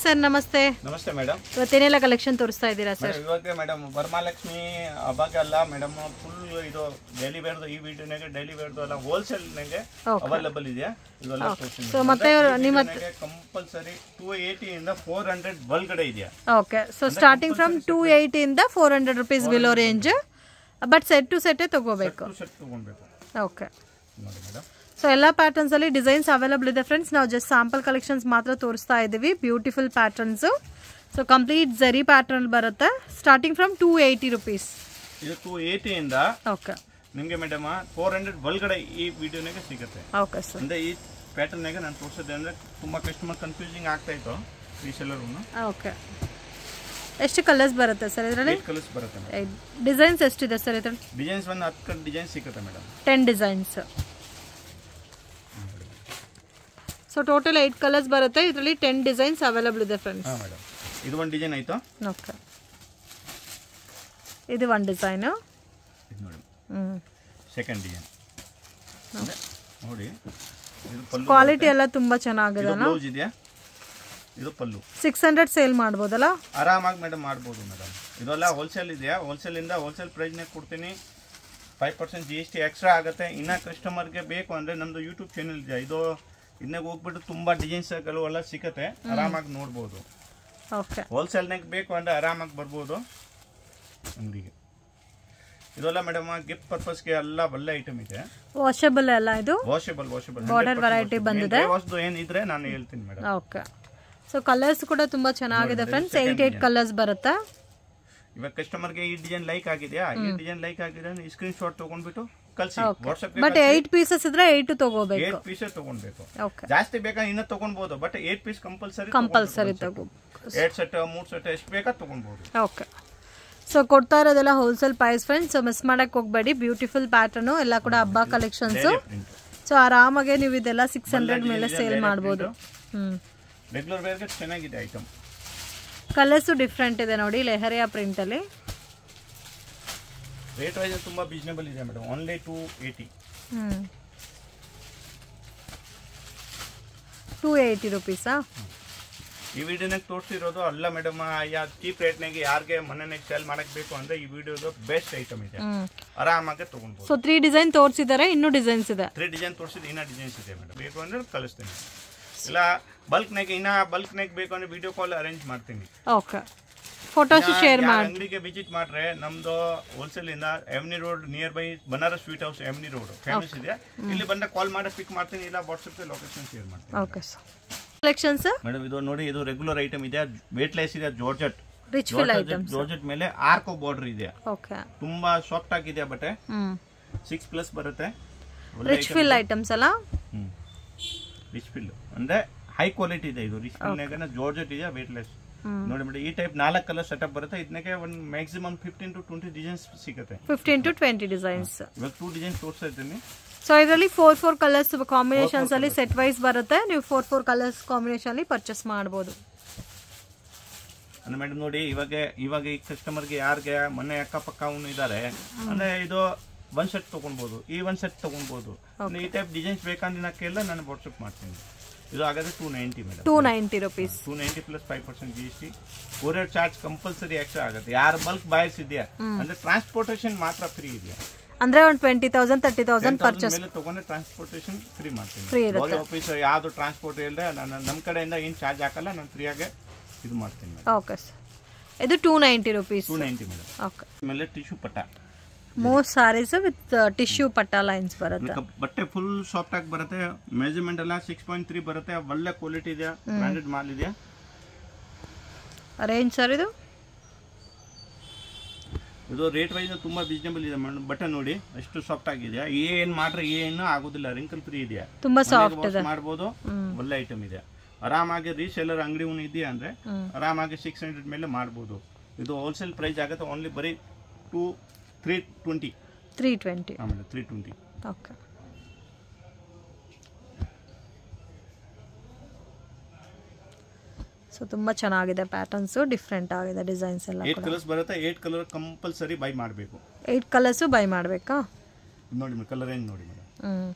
Sir ನಮಸ್ತೆ ನಮಸ್ತೆ madam ಇವತ್ತೇನೆಲ್ಲ collection ತೋರಿಸ್ತಾ ಇದ್ದೀರಾ ಸರ್ ಇವತ್ತೇ ಮೇಡಮ್ ವರಮಾಲಕ್ಷ್ಮಿ ಅಲ್ಲ ಮೇಡಮ್ ಫುಲ್ ಇದು ಡೈಲಿ ಬೇರ್ದು ಈ ವಿಡಿಯೋನಾಗೆ ಡೈಲಿ ಬೇರ್ದು ಎಲ್ಲ ಹೋಲ್ಸೇಲ್ ನಾಗೆ ಅವೈಲೇಬಲ್ ಇದೆಯಾ ಇದೆಲ್ಲ ಸೊ ಮತ್ತೆ ನಿಮ್ಮ ಕಂಪಲ್ಸರಿ ಟೂ ಏಯ್ಟಿ ಇಂದ ಫೋರ್ ಹಂಡ್ರೆಡ್ ಒಳಗಡೆ ಇದೆಯಾ okay so starting from two eighty ಇಂದ four hundred rupees below range but set to ಸೆಟ್ಟೇ ತಗೋಬೇಕು ಸೆಟ್ ತಗೋಬೇಕು ಓಕೆ ನೋಡಿ ಮೇಡಮ್ ಸೊ ಎಲ್ಲ ಪ್ಯಾಟರ್ನ್ಸ್ ಅಲ್ಲಿ ಡಿಸೈನ್ಸ್ ಅವೈಲಬಲ್ ಇದೆ ಫ್ರೆಂಡ್ಸ್ ನಾವು ಜಸ್ಟ್ ಸ್ಯಾಂಪಲ್ ಕಲೆಕ್ಷನ್ಸ್ ಮಾತ್ರ ತೋರಿಸ್ತಾ ಇದ್ದೀವಿ ಬ್ಯೂಟಿಫುಲ್ ಪ್ಯಾಟರ್ನ್ಸ್ ಸೊ ಕಂಪ್ಲೀಟ್ ಜರಿ ಪ್ಯಾಟರ್ನ್ ಬರುತ್ತೆ starting from two eighty rupees ಇದು ಏಯ್ಟಿಯಿಂದ ಓಕೆ ನಿಮಗೆ ಮೇಡಮ್ ಫೋರ್ ಹಂಡ್ರೆಡ್ ಒಳಗಡೆ ಈ ವಿಡಿಯೋನಾಗೆ ಸಿಗುತ್ತೆ ಓಕೆ ಸರ್ ಈ ಪ್ಯಾಟರ್ನಾಗೆ ನಾನು ತೋರಿಸಿದ್ದೆ ಅಂದರೆ ತುಂಬ ಕಸ್ಟಮರ್ ಕನ್ಫ್ಯೂಸಿಂಗ್ ಆಗ್ತಾ ಇತ್ತು ಈ ಸೆಲ್ಲರ್ನು ಓಕೆ ಎಷ್ಟು ಕಲರ್ಸ್ ಬರುತ್ತೆ ಸರ್ ಇದರಲ್ಲಿ ಕಲರ್ಸ್ ಬರುತ್ತೆ ಡಿಸೈನ್ಸ್ ಎಷ್ಟಿದೆ ಸರ್ ಇದರಲ್ಲಿ ಡಿಸೈನ್ಸ್ ಒಂದು ಹತ್ತು ಡಿಸೈನ್ಸ್ ಸಿಗುತ್ತೆ madam ten designs so total eight colours ಬರುತ್ತೆ ಇದರಲ್ಲಿ ಟೆನ್ ಡಿಸೈನ್ಸ್ ಅವೈಲಬಲ್ ಇದೆ ಫ್ರೆಂಡ್ಸ್ ಮೇಡಮ್ ಇದು ಒಂದು ಡಿಸೈನ್ ಆಯ್ತಾ ಓಕೆ ಇದು ಒಂದು ಡಿಸೈನ್ ಇದು ಸೆಕೆಂಡ್ ಡಿಸೈನ್ ನೋಡಿ ಕ್ವಾಲಿಟಿ ಎಲ್ಲ ತುಂಬಾ ಚೆನ್ನಾಗಿದೆ ಬ್ಲೌಸ್ ಇದೆಯಾ ಇದು ಪಲ್ಲು ಸಿಕ್ಸ್ ಹಂಡ್ರೆಡ್ ಸೇಲ್ ಮಾಡ್ಬೋದಲ್ಲ ಆರಾಮಾಗಿ ಮೇಡಮ್ ಮಾಡ್ಬೋದು ಮೇಡಮ್ ಇದೆಲ್ಲ ಹೋಲ್ಸೇಲ್ ಇದೆಯಾ ಹೋಲ್ಸೇಲಿಂದ ಹೋಲ್ಸೇಲ್ ಪ್ರೈಸ್ನೇ ಕೊಡ್ತೀನಿ five percent G S T extra ಆಗುತ್ತೆ ಕಸ್ಟಮರ್ ಕಸ್ಟಮರ್ಗೆ ಬೇಕು ಅಂದರೆ ನಮ್ಮದು ಯೂಟ್ಯೂಬ್ ಚಾನೆಲ್ ಇದೆ ಇದು ಇನ್ನಾಗ ಹೋಗ್ಬಿಟ್ಟು ತುಂಬಾ ಡಿಸೈನ್ಸ್ ಎಲ್ಲ ಸಿಕ್ಕತ್ತೆ ಆರಾಮಾಗಿ ನೋಡ್ಬೋದು ನಾಗ ಬೇಕು ಅಂದ್ರೆ ಆರಾಮಾಗಿ ಬರ್ಬೋದು ಅಂಗಡಿಗೆ ಇದೆಲ್ಲ ಮೇಡಮ್ ಗಿಫ್ಟ್ ಪರ್ಪಸ್ ಗೆ ಎಲ್ಲ ಒಳ್ಳೆ ಐಟಮ್ ಇದೆ ವಾಷಬಲ್ ಅಲ್ಲ ಇದು ವಾಷಬಲ್ ವಾಷಬಲ್ ಬಾರ್ಡರ್ ವೆರೈಟಿ ಬಂದಿದೆ ವಾಶ್ದು ಏನಿದ್ರೆ ನಾನು ಹೇಳ್ತೀನಿ ಮೇಡಮ್ ಓಕೆ ಸೋ ಕಲರ್ಸ್ ಕೂಡ ತುಂಬಾ ಚೆನ್ನಾಗಿದೆ ಫ್ರೆಂಡ್ಸ್ 8 8 ಕಲರ್ಸ್ ಬರುತ್ತಾ ಇವಾಗ ಕಸ್ಟಮರ್ ಗೆ ಈ ಡಿಸೈನ್ ಲೈಕ್ ಆಗಿದೆಯಾ ಈ ಡಿಸೈನ್ ಲೈಕ್ ಆಗಿದೆ ಸ್ಕ್ರೀನ್ ಶಾಟ್ ತಗೊಂಡ್ಬಿಟ್ಟು ಕಳಿಸಿ ವಾಟ್ಸ್ಆಪ್ ಬಟ್ ಏಟ್ ಪೀಸಸ್ ಇದ್ರೆ ಏಟ್ ತಗೋಬೇಕು ಏಟ್ ಪೀಸಸ್ ತಗೊಳ್ಬೇಕು ಜಾಸ್ತಿ ಬೇಕಾ ಇನ್ನ ತಗೊಳ್ಬಹುದು but eight piece compulsory compulsory ತಗೋ ಎರಡು ಸೆಟ್ ಮೂರು ಸೆಟ್ ಎಷ್ಟು ಬೇಕಾ ತಗೊಳ್ಬಹುದು ಓಕೆ ಸೊ ಕೊಡ್ತಾ ಇರೋದೆಲ್ಲ wholesale price friends so miss ಮಾಡಕ್ ಹೋಗ್ಬೇಡಿ ಬ್ಯೂಟಿಫುಲ್ ಪ್ಯಾಟರ್ನು ಎಲ್ಲ ಕೂಡ ಹಬ್ಬ ಕಲೆಕ್ಷನ್ಸ್ ಸೊ ಆರಾಮಾಗೆ ನೀವು ಇದೆಲ್ಲ ಸಿಕ್ಸ್ ಹಂಡ್ರೆಡ್ ಮೇಲೆ ಸೇಲ್ ಮಾಡ್ಬೋದು ಹ್ಮ್ ಕಲರ್ಸು ಡಿಫ್ರೆಂಟ್ ಇದೆ ನೋಡಿ ಲೆಹರಿಯಾ ಪ್ರಿಂಟಲ್ಲಿ ರೇಟ್ ವೈಸ್ ತುಂಬ ರೀಸನೇಬಲ್ ಇದೆ madam only two eighty two eighty ರುಪೀಸಾ ಈ ವಿಡಿಯೋನಾಗ ತೋರಿಸಿರೋದು ಅಲ್ಲ ಮೇಡಮ್ ಯಾ ಚೀಪ್ ರೇಟ್ನಾಗೆ ಯಾರಿಗೆ ಮನೆನಾಗ ಸೇಲ್ ಮಾಡಕ್ ಬೇಕು ಅಂದ್ರೆ ಈ ವಿಡಿಯೋದು ಬೆಸ್ಟ್ ಐಟಮ್ ಇದೆ ಆರಾಮಾಗಿ ತಗೊಂಡು ಸೊ ತ್ರೀ ಡಿಸೈನ್ ತೋರಿಸಿದ್ದಾರೆ ಇನ್ನೂ ಡಿಸೈನ್ಸ್ ಇದೆ ತ್ರೀ ಡಿಸೈನ್ ತೋರಿಸಿದ ಇನ್ನೂ ಡಿಸೈನ್ಸ್ ಇದೆ ಮೇಡಮ್ ಬೇಕು ಅಂದ್ರೆ ಕಳಿಸ್ತೀನಿ ಇಲ್ಲ ಬಲ್ಕ್ನಾಗ ಇನ್ನ ಬಲ್ಕ್ನಾಗ ಬೇಕು ಅಂದ್ರೆ ವಿಡಿಯೋ ಕಾಲ್ ಅರೇಂಜ್ ಮಾಡ್ತೀನಿ ಓಕೆ ಫೋಟೋಸ್ ಶೇರ್ ಮಾಡಿ ಅಂಗಡಿಗೆ ವಿಸಿಟ್ ಮಾಡ್ರೆ ನಮ್ದು ಹೋಲ್ಸೇಲ್ ಇಂದ ಎಮ್ನಿ road nearby Banaras Sweet House ಎಮ್ನಿ ರೋಡ್ ಫೇಮಸ್ ಇದೆ ಇಲ್ಲಿ ಬಂದ ಕಾಲ್ ಮಾಡಿ ಪಿಕ್ ಮಾಡ್ತೀನಿ ಇಲ್ಲ ವಾಟ್ಸ್ಆಪ್ ಲೊಕೇಶನ್ ಶೇರ್ ಮಾಡ್ತೀನಿ ಓಕೆ ಸರ್ ಕಲೆಕ್ಷನ್ ಸರ್ ಇದು ನೋಡಿ ಇದು ರೆಗ್ಯುಲರ್ ಐಟಮ್ ಇದೆ ವೇಟ್ಲೆಸ್ ಇದೆ georgette rich feel item georgette ಮೇಲೆ ಆರ್ಕೋ ಬಾರ್ಡರ್ ಇದೆ ಓಕೆ ತುಂಬಾ ಸಾಫ್ಟ್ ಆಗಿದೆ ಬಟ್ಟೆ 6 ಪ್ಲಸ್ ಬರುತ್ತೆ ರಿಚ್ ಫಿಲ್ ಐಟಮ್ಸ್ ಅಲ್ಲ ರಿಚ್ ಫಿಲ್ ಅಂದ್ರೆ ಹೈ ಕ್ವಾಲಿಟಿ ಇದೆ ಇದು ರಿಚ್ ಫಿಲ್ ಜಾರ್ಜೆಟ್ ಇದೆ ವೇಟ್ಲೆಸ್ ನೋಡಿ ಮೇಡಮ್ ಈ ಟೈಪ್ ನಾಲ್ಕು ಕಲರ್ ಸೆಟಪ್ ಬರುತ್ತೆ ಇದಕ್ಕೆ ಒಂದು maximum fifteen to twenty designs ಸಿಗುತ್ತೆ ಫಿಫ್ಟೀನ್ ಟು ಟ್ವೆಂಟಿ ಡಿಸೈನ್ಸ್ ಇವಾಗ ಟೂ ಡಿಸೈನ್ಸ್ ತೋರಿಸ್ತಾ ಇದ್ದೀನಿ ಸೊ ಇದರಲ್ಲಿ ಫೋರ್ ಫೋರ್ ಕಲರ್ಸ್ ಕಾಂಬಿನೇಷನ್ಸ್ ಅಲ್ಲಿ ಸೆಟ್ ವೈಸ್ ಬರುತ್ತೆ ನೀವು ಫೋರ್ ಫೋರ್ ಕಲರ್ಸ್ ಕಾಂಬಿನೇಷನ್ ಅಲ್ಲಿ ಪರ್ಚೇಸ್ ಮಾಡಬಹುದು ಮೇಡಮ್ ನೋಡಿ ಇವಾಗ ಇವಾಗ ಈ ಕಸ್ಟಮರ್ಗೆ ಯಾರಿಗೆ ಮನೆ ಅಕ್ಕಪಕ್ಕ ಅವನು ಇದ್ದಾರೆ ಅಂದ್ರೆ ಇದು ಒಂದ್ ಸೆಟ್ ತಗೊಳ್ಬಹುದು ಈ ಒಂದ್ ಸೆಟ್ ತಗೊಳ್ಬಹುದು ಈ ಟೈಪ್ ಡಿಸೈನ್ಸ್ ಬೇಕಂದ್ರೆ ನಾನು ವಾಟ್ಸಪ್ ಮಾಡ್ತೀನಿ ಇದು ಆಗೋದು two ninety madam two ninety rupees two ninety plus five percent G S T courier charge compulsory extra ಆಗುತ್ತೆ ಯಾರ ಬಲ್ಕ್ ಬಾಯ್ಸ್ ಇದೆಯಾ ಅಂದ್ರೆ ಟ್ರಾನ್ಸ್ಪೋರ್ಟೇಷನ್ ಮಾತ್ರ ಫ್ರೀ ಇದೆಯಾ ಅಂದ್ರೆ ಒಂದು twenty thousand thirty thousand purchase ಮೇಲೆ ತಗೊಂಡ್ರೆ ಟ್ರಾನ್ಸ್ಪೋರ್ಟೇಷನ್ ಫ್ರೀ ಮಾಡ್ತೀನಿ ಫ್ರೀ ಇರುತ್ತೆ ಆಫೀಸ್ ಯಾವುದು ಟ್ರಾನ್ಸ್ಪೋರ್ಟ್ ಇಲ್ಲದೆ ನಾನು ನಮ್ಮ ಕಡೆಯಿಂದ ಏನು ಚಾರ್ಜ್ ಹಾಕಲ್ಲ ನಾನು ಫ್ರೀಯಾಗೆ ಇದು ಮಾಡ್ತೀನಿ ಓಕೆ ಸರ್ ಇದು two ninety rupees two ninety madam okay ಆಮೇಲೆ ಟಿಶ್ಯೂ ಪಟ್ಟ ಮೋಸ್ಟ್ ಸಾರೀಸ್ ವಿತ್ ಟಿಶ್ಯೂ ಪಟ್ಟ ಲೈನ್ಸ್ ಬರುತ್ತೆ ಬಟ್ಟೆ ಫುಲ್ ಸಾಫ್ಟ್ ಆಗಿ ಬರುತ್ತೆ ಮೆಜರ್ಮೆಂಟ್ ಎಲ್ಲ ಸಿಕ್ಸ್ ಪಾಯಿಂಟ್ ತ್ರೀ ಬರುತ್ತೆ ಒಳ್ಳೆ ಕ್ವಾಲಿಟಿ ಇದೆ ಬ್ರಾಂಡೆಡ್ ಮಾಲ್ ಇದೆ ರೇಂಜ್ ಸರ್ ಇದು ಇದು ರೇಟ್ ವೈಸ್ ತುಂಬಾ ರಿಸನೇಬಲ್ ಇದೆ ಮೇಡಮ್ ಬಟ್ಟೆ ನೋಡಿ ಅಷ್ಟು ಸಾಫ್ಟ್ ಆಗಿದೆ ಏನ್ ಮಾಡ್ರೆ ಏನು ಆಗೋದಿಲ್ಲ ರಿಂಕಲ್ ಫ್ರೀ ಇದೆ ತುಂಬಾ ಸಾಫ್ಟ್ ಇದೆ ಮಾಡಬಹುದು ಒಳ್ಳೆ ಐಟಮ್ ಇದೆ ಆರಾಮಾಗಿ ರೀಸೆಲ್ಲರ್ ಅಂಗಡಿ ಇದೆಯಾ ಅಂದ್ರೆ ಆರಾಮಾಗಿ ಸಿಕ್ಸ್ ಹಂಡ್ರೆಡ್ ಮೇಲೆ ಮಾಡಬಹುದು ಇದು ಹೋಲ್ಸೇಲ್ ಪ್ರೈಸ್ ಆಗುತ್ತೆ ಓನ್ಲಿ ಬರೀ two three twenty three twenty ಆಮೇಲೆ ತ್ರೀ ಟ್ವೆಂಟಿ ಓಕೆ ಸೊ ತುಂಬ ಚೆನ್ನಾಗಿದೆ ಪ್ಯಾಟರ್ನ್ಸು ಡಿಫ್ರೆಂಟ್ ಆಗಿದೆ ಡಿಸೈನ್ಸ್ ಎಲ್ಲ ಏಟ್ ಕಲರ್ಸ್ ಬರುತ್ತೆ ಏಟ್ ಕಲರ್ ಕಂಪಲ್ಸರಿ ಬೈ ಮಾಡಬೇಕು ಏಟ್ ಕಲರ್ಸು ಬೈ ಮಾಡಬೇಕಾ ನೋಡಿ ಮೇಡಮ್ ಕಲರ್ ಏನು ನೋಡಿ ಮೇಡಮ್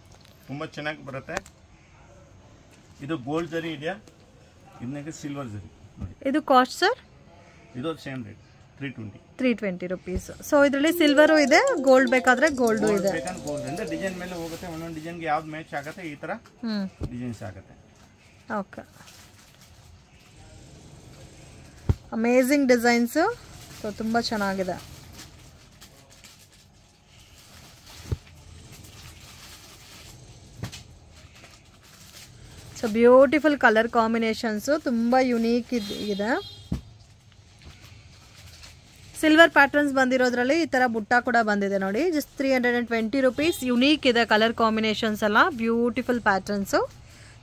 ತುಂಬ ಚೆನ್ನಾಗಿ ಬರುತ್ತೆ ಇದು ಗೋಲ್ಡ್ ಜರಿ ಇದೆಯಾ ಇದನ್ನಾಗೆ ಸಿಲ್ವರ್ ಜರಿ ನೋಡಿ ಇದು ಕಾಸ್ಟ್ ಸರ್ ಇದು same rate three twenty rupees so ಇದರಲ್ಲಿ ಸಿಲ್ವರು ಇದೆ ಗೋಲ್ಡ್ ಬೇಕಾದ್ರೆ ಗೋಲ್ಡು ಇದೆ ಡಿಸೈನ್ ಮೇಲೆ ಹೋಗುತ್ತೆ ಒಂದೊಂದು ಡಿಸೈನ್ಗೆ ಯಾವ್ದು ಮ್ಯಾಚ್ ಆಗುತ್ತೆ ಈ ತರ ಡಿಸೈನ್ಸ್ ಆಗುತ್ತೆ ಓಕೆ ಅಮೇಝಿಂಗ್ ಡಿಸೈನ್ಸು ಸೊ ತುಂಬ ಚೆನ್ನಾಗಿದೆ ಸೊ ಬ್ಯೂಟಿಫುಲ್ ಕಲರ್ ಕಾಂಬಿನೇಷನ್ಸು ತುಂಬ ಯುನೀಕ್ ಇದೆ ಸಿಲ್ವರ್ ಪ್ಯಾಟರ್ನ್ಸ್ ಬಂದಿರೋದ್ರಲ್ಲಿ ಈ ತರ ಬುಟ್ಟ ಕೂಡ ಬಂದಿದೆ ನೋಡಿ just three hundred and twenty rupees unique ಇದೆ ಕಲರ್ ಕಾಂಬಿನೇಷನ್ಸ್ ಎಲ್ಲ ಬ್ಯೂಟಿಫುಲ್ ಪ್ಯಾಟರ್ನ್ಸು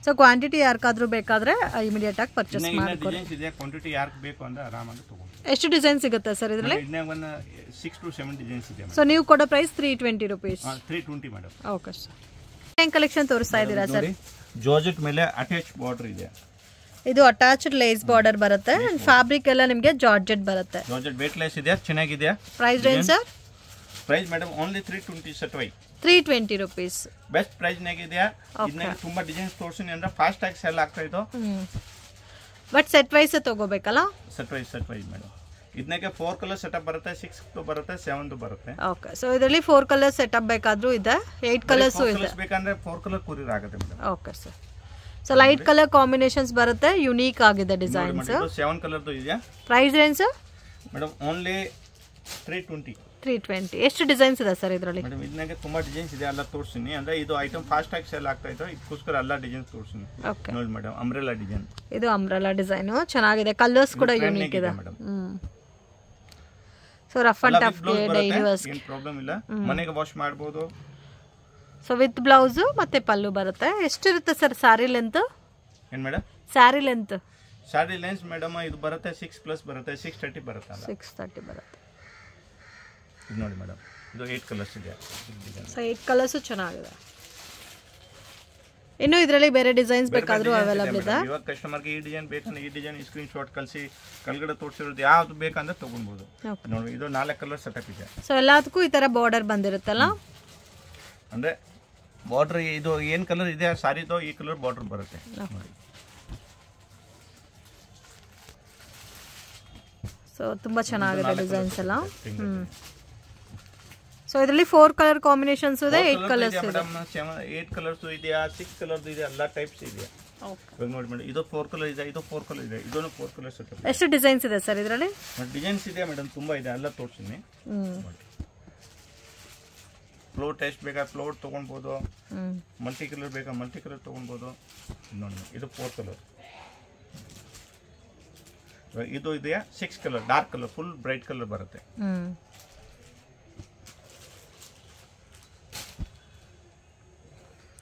ಸೊ ಕ್ವಾಂಟಿಟಿ ಯಾರಿಗಾದ್ರೂ ಬೇಕಾದ್ರೆ ಇಮಿಡಿಯೇಟ್ ಆಗಿ ಪರ್ಚೇಸ್ ಮಾಡಿ ಎಷ್ಟು ಡಿಸೈನ್ ಸಿಗುತ್ತೆ ಸರ್ ಇದರಲ್ಲಿ ಸೊ ನೀವು ಕೊಡೋ price three twenty rupees okay sir collection ತೋರಿಸ್ತಾ ಇದ್ದೀರಾ ಸರ್ ಜಾರ್ಜೆಟ್ ಮೇಲೆ ಅಟ್ಯಾಚ್ ಬಾರ್ಡರ್ ಇದೆ ಇದು ಅಟ್ಯಾಚ್ಡ್ ಲೇಸ್ ಬಾರ್ಡರ್ ಬರುತ್ತೆ ಅಂಡ್ ಫ್ಯಾಬ್ರಿಕ್ ಎಲ್ಲ ನಿಮಗೆ ಜಾರ್ಜೆಟ್ ಬರುತ್ತೆ ಜಾರ್ಜೆಟ್ ವೇಟ್ ಲೇಸ್ ಇದೆ ಚೆನ್ನಾಗಿದೆಯಾ price range sir price madam only 320 ವೈ 320 ರೂಪೀಸ್ ಬೆಸ್ಟ್ ಪ್ರೈಸ್ ಇದೆಯಾ ಇದನ್ನ ತುಂಬಾ ಡಿಸೈನ್ಸ್ ತೋರ್ಸಿನಿ ಅಂದ್ರೆ ಫಾಸ್ಟ್ ಆಗಿ ಸೆಲ್ ಆಗ್ತಾ ಇದೆ ಬಟ್ ಸೆಟ್ ವೈಸ್ ತಗೋಬೇಕಲ್ಲ set wise set wise madam ಇದನ್ನಕ್ಕೆ ಫೋರ್ ಕಲರ್ ಸೆಟಪ್ ಬರುತ್ತೆ ಸಿಕ್ಸ್ ಬರುತ್ತೆ 7 ಬರುತ್ತೆ ಓಕೆ ಸೋ ಇದರಲ್ಲಿ 4 ಕಲರ್ ಸೆಟಪ್ ಬೇಕಾದ್ರೂ ಇದೆ 8 ಕಲರ್ಸ್ ಇದೆ ಬೇಕಂದ್ರೆ 4 ಕಲರ್ ಕೂರಿರ ಆಗುತ್ತೆ madam okay sir so light colour combinations ಬರುತ್ತೆ ಯುನೀಕ್ ಆಗಿದೆ ಡಿಸೈನ್ಸ್ ಸೆವೆನ್ ಕಲರ್ದು price range sir madam only three twenty three twenty ಎಷ್ಟು ಡಿಸೈನ್ಸ್ ಇದೆ ಸರ್ ಇದರಲ್ಲಿ ಮೇಡಮ್ ಇದನ್ನಾಗೆ ತುಂಬ ಡಿಸೈನ್ಸ್ ಇದೆ ಎಲ್ಲ ತೋರಿಸ್ತೀನಿ ಅಂದ್ರೆ ಇದು ಐಟಮ್ ಫಾಸ್ಟ್ ಆಗಿ ಸೆಲ್ ಆಗ್ತಾ ಇತ್ತು ಇದಕ್ಕೋಸ್ಕರ ಎಲ್ಲ ಡಿಸೈನ್ಸ್ ತೋರಿಸ್ತೀನಿ ಓಕೆ ನೋಡಿ ಮೇಡಮ್ ಅಂಬ್ರೆಲಾ ಡಿಸೈನ್ ಇದು ಅಂಬ್ರೆಲಾ ಡಿಸೈನು ಚೆನ್ನಾಗಿದೆ ಕಲರ್ಸ್ ಕೂಡ ಯೂನಿಕ್ ಇದೆ madam so rough and tough daily problem ಇಲ್ಲ ಮನೆಗೆ ವಾಶ್ ಮಾಡ್ಬೋದು ಸೊ ವಿತ್ ಬ್ಲೌಸು ಮತ್ತೆ ಪಲ್ಲು ಬರುತ್ತೆ ಎಷ್ಟಿರುತ್ತೆ ಸರ್ ಸಾರಿ ಲೆಂತ್ ಏನು madam sari length sari length madam ಇದು ಬರುತ್ತೆ ಸಿಕ್ಸ್ ಪ್ಲಸ್ ಬರುತ್ತೆ ಸಿಕ್ಸ್ ತರ್ಟಿ ಬರುತ್ತೆ ಸಿಕ್ಸ್ ತರ್ಟಿ ಬರುತ್ತೆ ಇದು ನೋಡಿ ಮೇಡಮ್ ಇದು ಏಯ್ಟ್ ಕಲರ್ಸ್ ಇದೆ ಸೊ ಏಯ್ಟ್ ಕಲರ್ಸು ಚೆನ್ನಾಗಿದೆ ಇನ್ನು ಇದರಲ್ಲಿ ಬೇರೆ ಡಿಸೈನ್ಸ್ ಬೇಕಾದರೂ ಅವೈಲಬಲ್ ಇದೆ ಇವಾಗ ಕಸ್ಟಮರ್ಗೆ ಈ ಡಿಸೈನ್ ಬೇಕಂದ್ರೆ ಈ ಡಿಸೈನ್ ಸ್ಕ್ರೀನ್ ಶಾಟ್ ಕಳಿಸಿ ಕಲ್ಗಡೆ ತೋರಿಸಿರೋದು ಯಾವ್ದು ಬೇಕಂದ್ರೆ ತಗೊಳ್ಳಬಹುದು ನೋಡಿ ಇದು ನಾಲ್ಕು ಕಲರ್ ಸೆಟಪ್ ಇದೆ ಸೊ ಎಲ್ಲದಕ್ಕೂ ಈ ತರ ಬಾರ್ಡರ್ ಬಂದಿರುತ್ತಲ್ಲ ಅಂದರೆ ಬಾರ್ಡ್ರ್ ಇದು ಏನು ಕಲರ್ ಇದೆ ಸಾರಿದು ಈ ಕಲರ್ ಬಾರ್ಡ್ರ್ ಬರುತ್ತೆ ಸೊ ತುಂಬ ಚೆನ್ನಾಗಿದೆ ಡಿಸೈನ್ಸ್ ಎಲ್ಲ ಸೊ ಇದರಲ್ಲಿ ಫೋರ್ ಕಲರ್ ಕಾಂಬಿನೇಷನ್ಸ್ ಇದೆ ಏಟ್ ಕಲರ್ಸ್ ಇದೆ ಏಟ್ ಕಲರ್ಸ್ ಇದೆಯಾ ಸಿಕ್ಸ್ ಕಲರ್ಸ್ ಇದೆ ಎಲ್ಲ ಟೈಪ್ಸ್ ಇದೆ ನೋಡಿ ಇದು ಫೋರ್ ಕಲರ್ ಇದೆ ಇದು ಫೋರ್ ಕಲರ್ ಇದೆ ಇದೂ ಫೋರ್ ಇದೆ ಎಷ್ಟು ಡಿಸೈನ್ಸ್ ಇದೆ ಸರ್ ಇದರಲ್ಲಿ ಡಿಸೈನ್ಸ್ ಇದೆ ಮೇಡಮ್ ತುಂಬ ಇದೆ ಎಲ್ಲ ತೋರಿಸ್ತೀನಿ ಫ್ಲೋಟ್ ಎಷ್ಟು ಬೇಕಾ ಫ್ಲೋರ್ ತೊಗೊಳ್ಬೋದು ಮಲ್ಟಿ ಕಲರ್ ಬೇಕಾ ಮಲ್ಟಿ ಕಲರ್ ತೊಗೊಳ್ಬೋದು ನೋಡಿ ಇದು ಫೋರ್ ಕಲರ್ ಇದು ಇದೆಯಾ six colour dark colour full bright colour ಬರುತ್ತೆ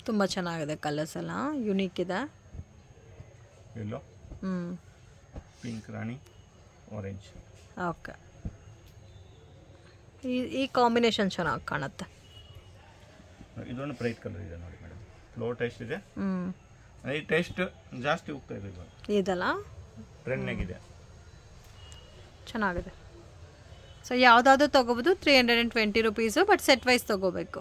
ತುಂಬ ಚೆನ್ನಾಗಿದೆ ಕಲರ್ಸ್ ಎಲ್ಲ ಯುನೀಕ್ ಇದೆ ಎಲ್ಲೋ ಪಿಂಕ್ ರಾಣಿ ಆರೆಂಜ್ ಓಕೆ ಈ ಕಾಂಬಿನೇಷನ್ ಚೆನ್ನಾಗಿ ಕಾಣುತ್ತೆ ಇದೊಂದು ಬ್ರೈಟ್ ಕಲರ್ ಇದೆ ನೋಡಿ ಮೇಡಮ್ ಫ್ಲೋ ಟೇಸ್ಟ್ ಇದೆ ಈ ಟೇಸ್ಟ್ ಜಾಸ್ತಿ ಹೋಗ್ತಾ ಇದೆ ಇದು ಇದಲ್ಲ ಇದೆ ಚೆನ್ನಾಗಿದೆ ಸೊ ಯಾವುದಾದ್ರೂ ತೊಗೋಬೋದು three hundred and twenty rupees but set wise ತೊಗೋಬೇಕು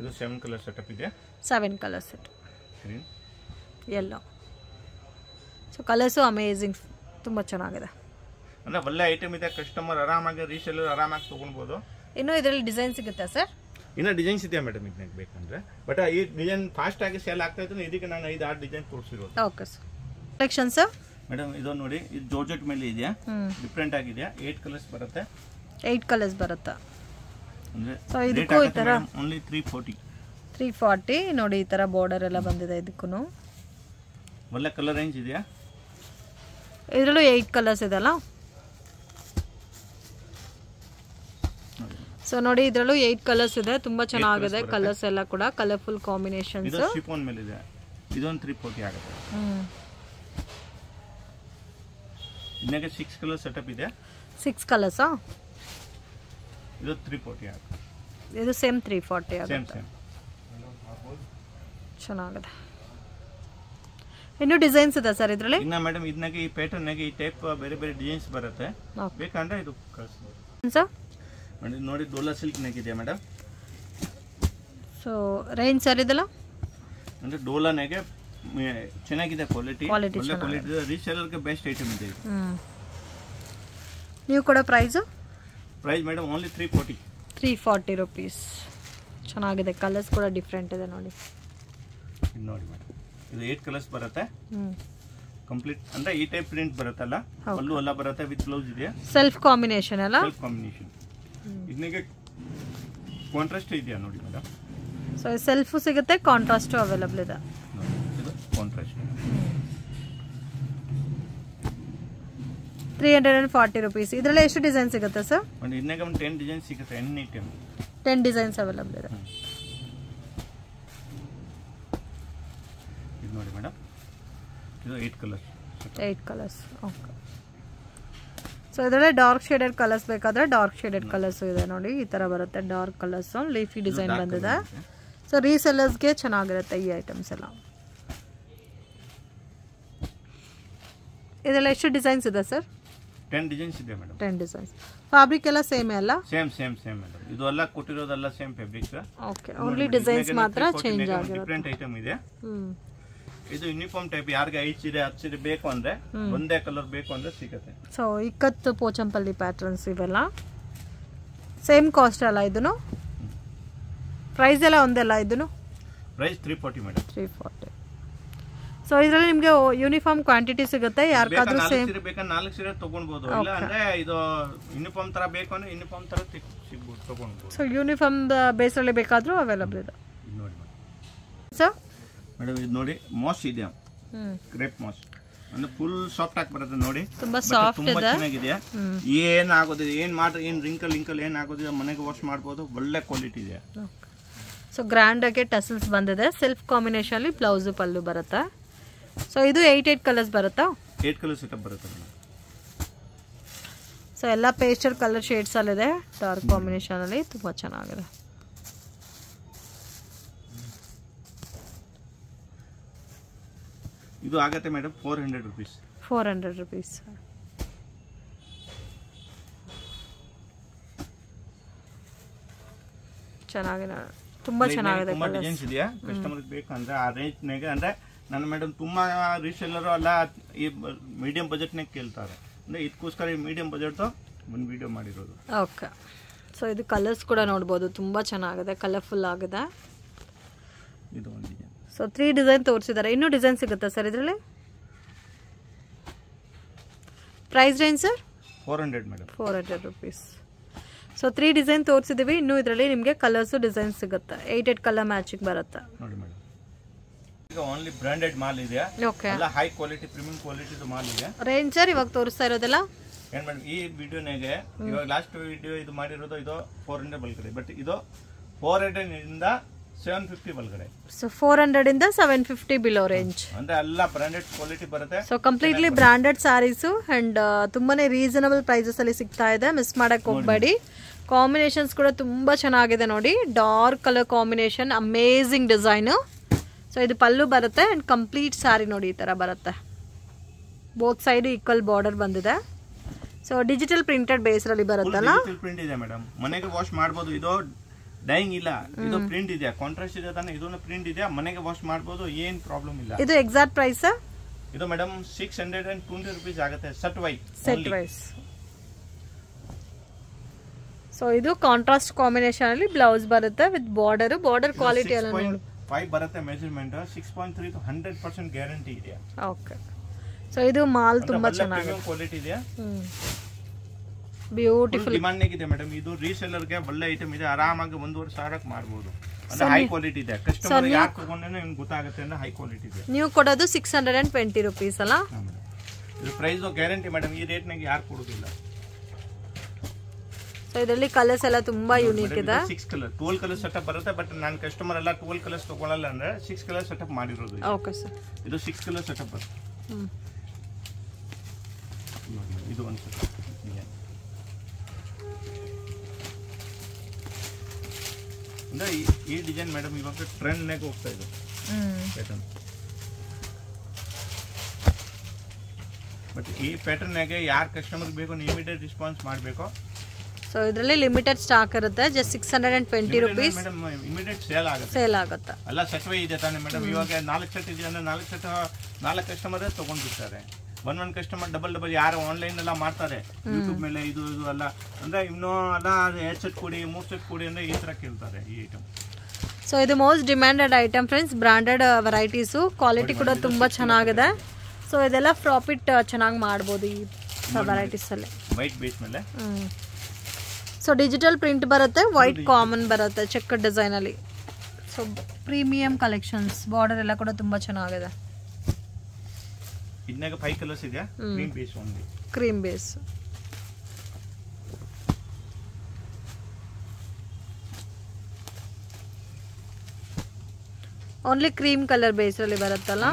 ಇದು ಸೆವೆನ್ ಕಲರ್ ಸೆಟಪ್ ಇದೆ seven colour set green yellow so colours amazing ತುಂಬ ಚೆನ್ನಾಗಿದೆ ಅಂದ್ರೆ ಒಳ್ಳೆ ಐಟಮ್ ಇದೆ ಕಸ್ಟಮರ್ ಆರಾಮಾಗಿ ರೀಸೇಲ್ ಆರಾಮಾಗಿ ತೊಗೊಳ್ಬೋದು ಇನ್ನು ಇದರಲ್ಲಿ ಡಿಸೈನ್ ಸಿಗುತ್ತಾ ಸರ್ ಇನ್ನು ಡಿಸೈನ್ಸ್ ಇದೆ ಮೇಡಮ್ ಇದನ್ನ ಬೇಕಂದ್ರೆ ಬಟ್ ಈ ಡಿಸೈನ್ ಫಾಸ್ಟ್ ಆಗಿ ಸೇಲ್ ಆಗ್ತಾ ಇದೆ ಇದಕ್ಕೆ ನಾನು ಐದು ಆರು ಡಿಸೈನ್ ತೋರಿಸಿರೋದು okay sir collection sir madam ಇದು ನೋಡಿ ಇದು ಜೋರ್ಜೆಟ್ ಮೇಲೆ ಇದೆಯಾ ಡಿಫ್ರೆಂಟ್ ಆಗಿದೆ ಏಟ್ ಕಲರ್ಸ್ ಬರುತ್ತೆ ಏಟ್ ಕಲರ್ಸ್ ಬರುತ್ತಾ ಸೊ ಇದಕ್ಕೂ ಈ ಥರ only three forty three forty ನೋಡಿ ಈ ಥರ ಬಾರ್ಡರ್ ಎಲ್ಲ ಬಂದಿದೆ ಇದಕ್ಕೂ ಒಳ್ಳೆ ಕಲರ್ ರೇಂಜ್ ಇದೆಯಾ ಇದರಲ್ಲೂ ಏಯ್ಟ್ ಕಲರ್ಸ್ ಇದೆಯಲ್ಲ ಸೊ ನೋಡಿ ಇದರಲ್ಲೂ ಏಟ್ ಕಲರ್ಸ್ ಇದೆ ತುಂಬಾ ಚೆನ್ನಾಗಿದೆ ಕಲರ್ಸ್ ಎಲ್ಲ ಕೂಡ ಕಲರ್ಫುಲ್ ಕಾಂಬಿನೇಷನ್ಸ್ ಶಿಫಾನ್ ಮೇಲೆ ಇದೆ ಇದೊಂದು ತ್ರೀ ಫೋರ್ಟಿ ಆಗುತ್ತೆ ಇನ್ನಾಗ ಸಿಕ್ಸ್ ಕಲರ್ ಸೆಟಪ್ ಇದೆ ಸಿಕ್ಸ್ ಕಲರ್ಸಾ ಇದು ತ್ರೀ ಫೋರ್ಟಿ ಆಗುತ್ತೆ ಇದು ಸೇಮ್ ತ್ರೀ ಫೋರ್ಟಿ ಆಗುತ್ತೆ ಚೆನ್ನಾಗಿದೆ ಇನ್ನು ಡಿಸೈನ್ಸ್ ಇದೆ ಸರ್ ಇದರಲ್ಲಿ ಇನ್ನ ಮೇಡಮ್ ಇದನ್ನಾಗ ಈ ಪ್ಯಾಟರ್ನ್ನಾಗ ಈ ಟೈಪ್ ಬೇರೆ ಬೇರೆ ಡಿಸೈನ್ಸ್ ಬರುತ್ತೆ ಬೇಕಂದ್ರೆ ಇದು ಕಳಿಸ್ಬೋದು ಸರ್ ನೋಡಿ Dola silk neck madam so range sir ಇದಲ್ಲ ಅಂದರೆ ಡೋಲಾ ನೆಗೆ ಚೆನ್ನಾಗಿದೆ ಕ್ವಾಲಿಟಿ ಒಳ್ಳೆ ಕ್ವಾಲಿಟಿ ರೀಸೇಲರ್ಗೆ ಬೆಸ್ಟ್ ಐಟಮ್ ಇದೆ ನೀವು ಕೂಡ price price madam only three forty three forty rupees ಚೆನ್ನಾಗಿದೆ ಕಲರ್ಸ್ ಕೂಡ ಡಿಫ್ರೆಂಟ್ ಇದೆ ನೋಡಿ ನೋಡಿ ಮೇಡಮ್ ಇದು ಏಟ್ ಕಲರ್ಸ್ ಬರುತ್ತೆ ಕಂಪ್ಲೀಟ್ ಅಂದ್ರೆ ಈ ಟೈಪ್ ಪ್ರಿಂಟ್ ಬರುತ್ತಲ್ಲ ಅಲ್ಲೂ ಎಲ್ಲ ಬರುತ್ತೆ ವಿತ್ ಬ್ಲೌಸ್ ಇದೆ ಸೆಲ್ಫ್ ಕಾಂಬಿನೇಷನ್ ಅಲ್ಲ ಸೆಲ್ಫ್ ಕಾಂಬಿನೇಷನ್ ಇದನ್ನಿಗೆ ಕಾಂಟ್ರಾಸ್ಟ್ ಇದೆಯಾ ನೋಡಿ ಮೇಡಮ್ ಸೊ ಸೆಲ್ಫು ಸಿಗುತ್ತೆ ಕಾಂಟ್ರಾಸ್ಟು ಅವೈಲಬಲ್ ಇದೆ contrast three hundred and forty rupees ಇದರಲ್ಲಿ ಎಷ್ಟು ಡಿಸೈನ್ ಸಿಗುತ್ತೆ ಸರ್ ಒಂದು ಇದನ್ನಾಗ ಒಂದು ಟೆನ್ ಡಿಸೈನ್ ಸಿಗುತ್ತೆ any time ten designs available ಇದೆ ಇದು ನೋಡಿ ಮೇಡಮ್ ಇದು eight colours eight colours okay so ಇದರಲ್ಲಿ ಡಾರ್ಕ್ ಶೇಡೆಡ್ ಕಲರ್ಸ್ ಬೇಕಾದ್ರೆ ಡಾರ್ಕ್ ಶೇಡೆಡ್ ಕಲರ್ಸ್ ಇದೆ ನೋಡಿ ಈ ತರ ಬರುತ್ತೆ ಡಾರ್ಕ್ ಕಲರ್ಸು ಲೀಫಿ ಡಿಸೈನ್ ಬಂದಿದೆ ಸೊ ರೀಸೆಲ್ಲರ್ಸ್ಗೆ ಚೆನ್ನಾಗಿರುತ್ತೆ ಈ ಐಟಮ್ಸ್ ಎಲ್ಲ ಇದೆಲ್ಲ ಎಷ್ಟು ಡಿಸೈನ್ಸ್ ಇದೆ ಸರ್ ಟೆನ್ ಡಿಸೈನ್ಸ್ ಇದೆ ಮೇಡಮ್ ಟೆನ್ ಡಿಸೈನ್ಸ್ ಫ್ಯಾಬ್ರಿಕ್ ಎಲ್ಲ ಸೇಮ್ ಅಲ್ಲ ಸೇಮ್ ಸೇಮ್ ಸೇಮ್ ಮೇಡಮ್ ಇದು ಎಲ್ಲ ಕೊಟ್ಟಿರೋದೆಲ್ಲ same fabric okay only designs ಮಾತ್ರ ಚೇಂಜ್ ಆಗಿರುತ್ತೆ ಡಿಫರೆಂಟ್ ಐಟಮ್ ಇದೆ ಹ್ಞೂ ಇದು ಯೂನಿಫಾರ್ಮ್ ಟೈಪ್ ಯಾರಿಗೆ ಐದು ಸೀರೆ ಹತ್ತು ಸೀರೆ ಬೇಕು ಅಂದ್ರೆ ಒಂದೇ ಕಲರ್ ಬೇಕು ಅಂದ್ರೆ ಸಿಗುತ್ತೆ ಸೊ ಇಕ್ಕತ್ತು ಪೋಚಂಪಲ್ಲಿ ಪ್ಯಾಟರ್ನ್ಸ್ ಇವೆಲ್ಲ ಸೇಮ್ ಕಾಸ್ಟ್ ಅಲ್ಲ ಇದನ್ನು ಪ್ರೈಸ್ ಎಲ್ಲ ಒಂದೆಲ್ಲ ಇದನ್ನು price three forty madam three forty so ಇದರಲ್ಲಿ ನಿಮಗೆ ಯೂನಿಫಾರ್ಮ್ ಕ್ವಾಂಟಿಟಿ ಸಿಗುತ್ತೆ ಯಾರಿಗಾದ್ರೂ ಸೇಮ್ ನಾಲ್ಕು ಸೀರೆ ತಗೊಳ್ಬೋದು ಇಲ್ಲ ಅಂದ್ರೆ ಇದು ಯೂನಿಫಾರ್ಮ್ ತರ ಬೇಕು ಅಂದ್ರೆ ಯೂನಿಫಾರ್ಮ್ ತರ ಸಿಗ್ಬೋದು ಸೊ ಯೂನಿಫಾರ್ಮ್ ಬೇಸರಲ್ಲಿ ಬೇಕಾದ್ರೂ ಅವೈಲಬಲ್ ಇದೆ ನೋಡಿ ಸರ್ ಮೇಡಮ್ ಇದು ನೋಡಿ ಮಾಸ್ ಇದೆಯಾ ಗ್ರೇಪ್ ಮಾಸ್ ಅಂದ್ರೆ ಫುಲ್ ಸಾಫ್ಟ್ ಆಗಿ ಬರುತ್ತೆ ನೋಡಿ ತುಂಬಾ ಸಾಫ್ಟ್ ತುಂಬಾ ಚೆನ್ನಾಗಿದೆ ಏನ್ ಆಗೋದಿಲ್ಲ ಏನ್ ಮಾಡ್ರಿ ಏನ್ ರಿಂಕಲ್ ರಿಂಕಲ್ ಏನ್ ಆಗೋದಿಲ್ಲ ಮನೆಗೆ ವಾಶ್ ಮಾಡಬಹುದು ಒಳ್ಳೆ ಕ್ವಾಲಿಟಿ ಇದೆ ಸೊ ಗ್ರ್ಯಾಂಡ್ ಆಗಿ ಟಸಲ್ಸ್ ಬಂದಿದೆ ಸೆಲ್ಫ್ ಕಾಂಬಿನೇಷನ್ ಅಲ್ಲಿ ಬ್ಲೌಸ್ ಪಲ್ಲು ಬರುತ್ತಾ ಸೊ ಇದು ಏಟ್ ಏಟ್ ಕಲರ್ಸ್ ಬರುತ್ತಾ ಏಟ್ ಕಲರ್ ಸೆಟಪ್ ಬರುತ್ತೆ ಸೊ ಎಲ್ಲ ಪೇಸ್ಟರ್ ಕಲರ್ ಶೇಡ್ಸ್ ಅಲ್ಲಿದೆ ಡಾರ್ಕ್ ಕಾಂಬಿನೇಷನ್ ಅಲ್ಲಿ ತುಂಬಾ ಚೆನ್ನಾಗಿದೆ ಇದು ಆಗುತ್ತೆ madam four hundred rupees four hundred rupees ಚೆನ್ನಾಗಿ ತುಂಬಾ ಚೆನ್ನಾಗಿದೆ ತುಂಬಾ ಡಿಸೈನ್ಸ್ ಇದೆಯಾ ಕಸ್ಟಮರ್ ಬೇಕು ಅಂದ್ರೆ ಆ ರೇಂಜ್ನಾಗ ಅಂದ್ರೆ ನನ್ನ ಮೇಡಮ್ ತುಂಬಾ ರೀಸೆಲ್ಲರು ಅಲ್ಲ ಈ ಮೀಡಿಯಂ ಬಜೆಟ್ನಾಗ ಕೇಳ್ತಾರೆ ಅಂದ್ರೆ ಇದಕ್ಕೋಸ್ಕರ ಈ ಮೀಡಿಯಂ ಬಜೆಟ್ ಒಂದು ವಿಡಿಯೋ ಮಾಡಿರೋದು ಓಕೆ ಸೊ ಇದು ಕಲರ್ಸ್ ಕೂಡ ನೋಡ್ಬೋದು ತುಂಬ ಚೆನ್ನಾಗಿದೆ ಕಲರ್ಫುಲ್ ಆಗಿದೆ ಇದು ಒಂದು ಸೊ ತ್ರೀ ಡಿಸೈನ್ ತೋರಿಸಿದ್ದಾರೆ ಇನ್ನೂ ಡಿಸೈನ್ ಸಿಗುತ್ತಾ ಸರ್ ಇದರಲ್ಲಿ price range sir four hundred madam four hundred rupees so three design ತೋರಿಸಿದ್ದೀವಿ ಇನ್ನೂ ಇದರಲ್ಲಿ ನಿಮಗೆ ಕಲರ್ಸು ಡಿಸೈನ್ ಸಿಗುತ್ತೆ ಏಟ್ ಏಟ್ ಕಲರ್ ಮ್ಯಾಚಿಂಗ್ ಬರುತ್ತೆ ನೋಡಿ ಮೇಡಮ್ ಈಗ ಓನ್ಲಿ ಬ್ರ್ಯಾಂಡೆಡ್ ಮಾಲ್ ಓಕೆ ಎಲ್ಲ ಹೈ ಕ್ವಾಲಿಟಿ ಪ್ರೀಮಿಯಂ ಕ್ವಾಲಿಟಿದು ಮಾಲ್ ಇದೆ ರೇಂಜ್ ಸರ್ ಇವಾಗ ತೋರಿಸ್ತಾ ಏನು ಈ ಇವಾಗ ಲಾಸ್ಟ್ ವಿಡಿಯೋ ಇದು ಮಾಡಿರೋದು ಇದು ಫೋರ್ ಹಂಡ್ರೆಡ್ ಬಲ್ಕಿದೆ ಬಟ್ ಇದು ಫೋರ್ ಹಂಡ್ರೆಡ್ ಇಂದ ಸೆವೆನ್ ಫಿಫ್ಟಿ ಒಳಗಡೆ ಸೊ ಫೋರ್ ಹಂಡ್ರೆಡ್ ಇಂದ ಸೆವೆನ್ ಫಿಫ್ಟಿ ಬಿಲೋ ರೇಂಜ್ ಅಂದ್ರೆ ಎಲ್ಲ ಬ್ರಾಂಡೆಡ್ ಕ್ವಾಲಿಟಿ ಬರುತ್ತೆ so completely branded sarees and ತುಂಬಾನೇ ರೀಸನಬಲ್ ಪ್ರೈಸಸ್ ಅಲ್ಲಿ ಸಿಗ್ತಾ ಇದೆ ಮಿಸ್ ಮಾಡಕ್ ಹೋಗ್ಬೇಡಿ ಕಾಂಬಿನೇಷನ್ಸ್ ಕೂಡ ತುಂಬಾ ಚೆನ್ನಾಗಿದೆ ನೋಡಿ dark colour combination amazing design so ಇದು ಪಲ್ಲು ಬರುತ್ತೆ ಅಂಡ್ ಕಂಪ್ಲೀಟ್ ಸ್ಯಾರಿ ನೋಡಿ ಈ ತರ ಬರುತ್ತೆ ಬೋತ್ ಸೈಡ್ ಈಕ್ವಲ್ ಬಾರ್ಡರ್ ಬಂದಿದೆ ಸೊ ಡಿಜಿಟಲ್ ಪ್ರಿಂಟೆಡ್ ಬೇಸ್ ಅಲ್ಲಿ ಬರುತ್ತಲ್ಲ ಪ್ರಿಂಟ್ ಇದೆ ಮೇಡಮ್ ಮನೆಗೆ ವಾಶ್ ಮಾಡಬಹುದು ಇದು ಡೈಂಗ್ ಇಲ್ಲ ಇದು ಪ್ರಿಂಟ್ ಇದೆಯಾ ಕಾಂಟ್ರಾಸ್ಟ್ ಇದೆ ತಾನೆ ಇದೊಂದು ಪ್ರಿಂಟ್ ಇದೆ ಮನೆಗೆ ವಾಶ್ ಮಾಡಬಹುದು ಏನ್ ಪ್ರಾಬ್ಲಮ್ ಇಲ್ಲ ಇದು ಎಕ್ಸಾಕ್ಟ್ ಪ್ರೈಸ್ ಇದು madam six hundred and twenty rupees ಆಗುತ್ತೆ set wise set wise so ಇದು ಕಾಂಟ್ರಾಸ್ಟ್ ಕಾಂಬಿನೇಷನ್ ಅಲ್ಲಿ ಬ್ಲೌಸ್ ಬರುತ್ತೆ ವಿತ್ ಬಾರ್ಡರ್ ಬಾರ್ಡರ್ ಕ್ವಾಲಿಟಿ ಎಲ್ಲ ಫೈವ್ ಬರುತ್ತೆ measurement six point three hundred percent guarantee ಇದೆಯಾ ಓಕೆ ಸೊ ಇದು ಮಾಲ್ ತುಂಬಾ ಚೆನ್ನಾಗಿ ಕ್ವಾಲಿಟಿ ಹ್ಮ್ ಬ್ಯೂಟಿಫುಲ್ ಡಿಮಾಂಡ್ ಇದೆ ಮೇಡಮ್ ಇದು ರೀಸೆಲ್ಲರ್ ಗೆ ಒಳ್ಳೆ ಐಟಮ್ ಇದೆ ಆರಾಮಾಗಿ ಒಂದೂವರೆ ಸಾವಿರಕ್ಕೆ ಮಾರಬಹುದು ಹೈ ಕ್ವಾಲಿಟಿ ಇದೆ ಕಸ್ಟಮರ್ ಯಾಕೆ ತಗೊಂಡ್ರೆ ನಿಮ್ಗೆ ಗೊತ್ತಾಗುತ್ತೆ ಅಂದ್ರೆ ಹೈ ಕ್ವಾಲಿಟಿ ಇದೆ ನೀವು ಕೊಡೋದು six hundred and twenty rupees ಅಲ್ಲ ಇದು ಪ್ರೈಸ್ ಗ್ಯಾರಂಟಿ ಮೇಡಮ್ ಈ ರೇಟ್ನಾಗ ಯಾರು ಕೊಡೋದಿಲ್ಲ ಇದರಲ್ಲಿ ಕಲರ್ಸ್ ಎಲ್ಲ ತುಂಬಾ ಯೂನಿಕ್ ಇದೆ ಸಿಕ್ಸ್ ಕಲರ್ ಟೋಲ್ ಕಲರ್ ಸೆಟಪ್ ಬರುತ್ತೆ ಬಟ್ ನಾನು ಕಸ್ಟಮರ್ ಎಲ್ಲ ಟೋಲ್ ಕಲರ್ಸ್ ತಗೊಳ್ಳಲ್ಲ ಅಂದ್ರೆ ಸಿಕ್ಸ್ ಕಲರ್ ಸೆಟಪ್ ಮಾಡಿರೋದು ಓಕೆ ಸರ್ ಇದು ಸಿಕ್ಸ್ ಕಲರ್ ಸೆಟಪ್ ಬರುತ್ತೆ ಇದು ಒಂದು ಸೆಟಪ್ ಅಂದ್ರೆ ಈ ಡಿಸೈನ್ ಮೇಡಮ್ ಇವಾಗ ನಾಗ ಹೋಗ್ತಾ ಇದೆ ಪ್ಯಾಟರ್ನ್ ಬಟ್ ಈ ಪ್ಯಾಟರ್ನ್ಗೆ ಯಾರು ಕಸ್ಟಮರ್ಗೆ ಬೇಕೋ ಇಮಿಡಿಯೇಟ್ ರೆಸ್ಪಾನ್ಸ್ ಮಾಡಬೇಕು ಸೊ ಇದರಲ್ಲಿ ಲಿಮಿಟೆಡ್ ಸ್ಟಾಕ್ ಇರುತ್ತೆ just six hundred and twenty rupees immediate sale ಆಗುತ್ತೆ ಸೇಲ್ ಆಗುತ್ತೆ ಅಲ್ಲ ಸೆಟ್ವೆ ಇದೆ ತಾನೆ ಮೇಡಮ್ ಇವಾಗ ನಾಲ್ಕು ಸೆಟ್ ಇದೆ ಅಂದ್ರೆ ನಾಲ್ಕು ಸೆಟ್ ನಾಲ್ಕು ಕಸ್ಟಮರೇ ತೊಗೊಂಡ್ಬಿಡ್ತಾರೆ one one customer double double ಯಾರು ಆನ್ಲೈನ್ ಎಲ್ಲ ಮಾಡ್ತಾರೆ ಯೂಟ್ಯೂಬ್ ಮೇಲೆ ಇದು ಇದು ಎಲ್ಲ ಅಂದ್ರೆ ಇನ್ನೂ ಎಲ್ಲ ಎರಡು ಸೆಟ್ ಕೊಡಿ ಮೂರು ಸೆಟ್ ಕೊಡಿ ಅಂದ್ರೆ ಈ ತರ ಕೇಳ್ತಾರೆ ಈ ಐಟಮ್ ಸೊ ಇದು most demanded item friends branded varieties quality ಕೂಡ ತುಂಬ ಚೆನ್ನಾಗಿದೆ ಸೊ ಇದೆಲ್ಲ ಪ್ರಾಫಿಟ್ uh, ಚೆನ್ನಾಗಿ ಮಾಡ್ಬೋದು ಈ ವೆರೈಟೀಸಲ್ಲಿ ವೈಟ್ ಬೇಸ್ ಮೇಲೆ ಸೊ ಡಿಜಿಟಲ್ ಪ್ರಿಂಟ್ ಬರುತ್ತೆ ವೈಟ್ ಕಾಮನ್ ಬರುತ್ತೆ ಚೆಕ್ ಡಿಸೈನಲ್ಲಿ ಸೊ ಪ್ರೀಮಿಯಂ ಕಲೆಕ್ಷನ್ಸ್ ಬಾರ್ಡರ್ ಎಲ್ಲ ಕೂಡ ತುಂಬ ಚೆನ್ನಾಗಿದೆ ಇನ್ನಾಗ ಫೈವ್ ಕಲರ್ಸ್ ಇದೆ ಕ್ರೀಮ್ ಬೇಸ್ ಒಂದು cream base only cream colour base ಅಲ್ಲಿ ಬರುತ್ತಲ್ಲ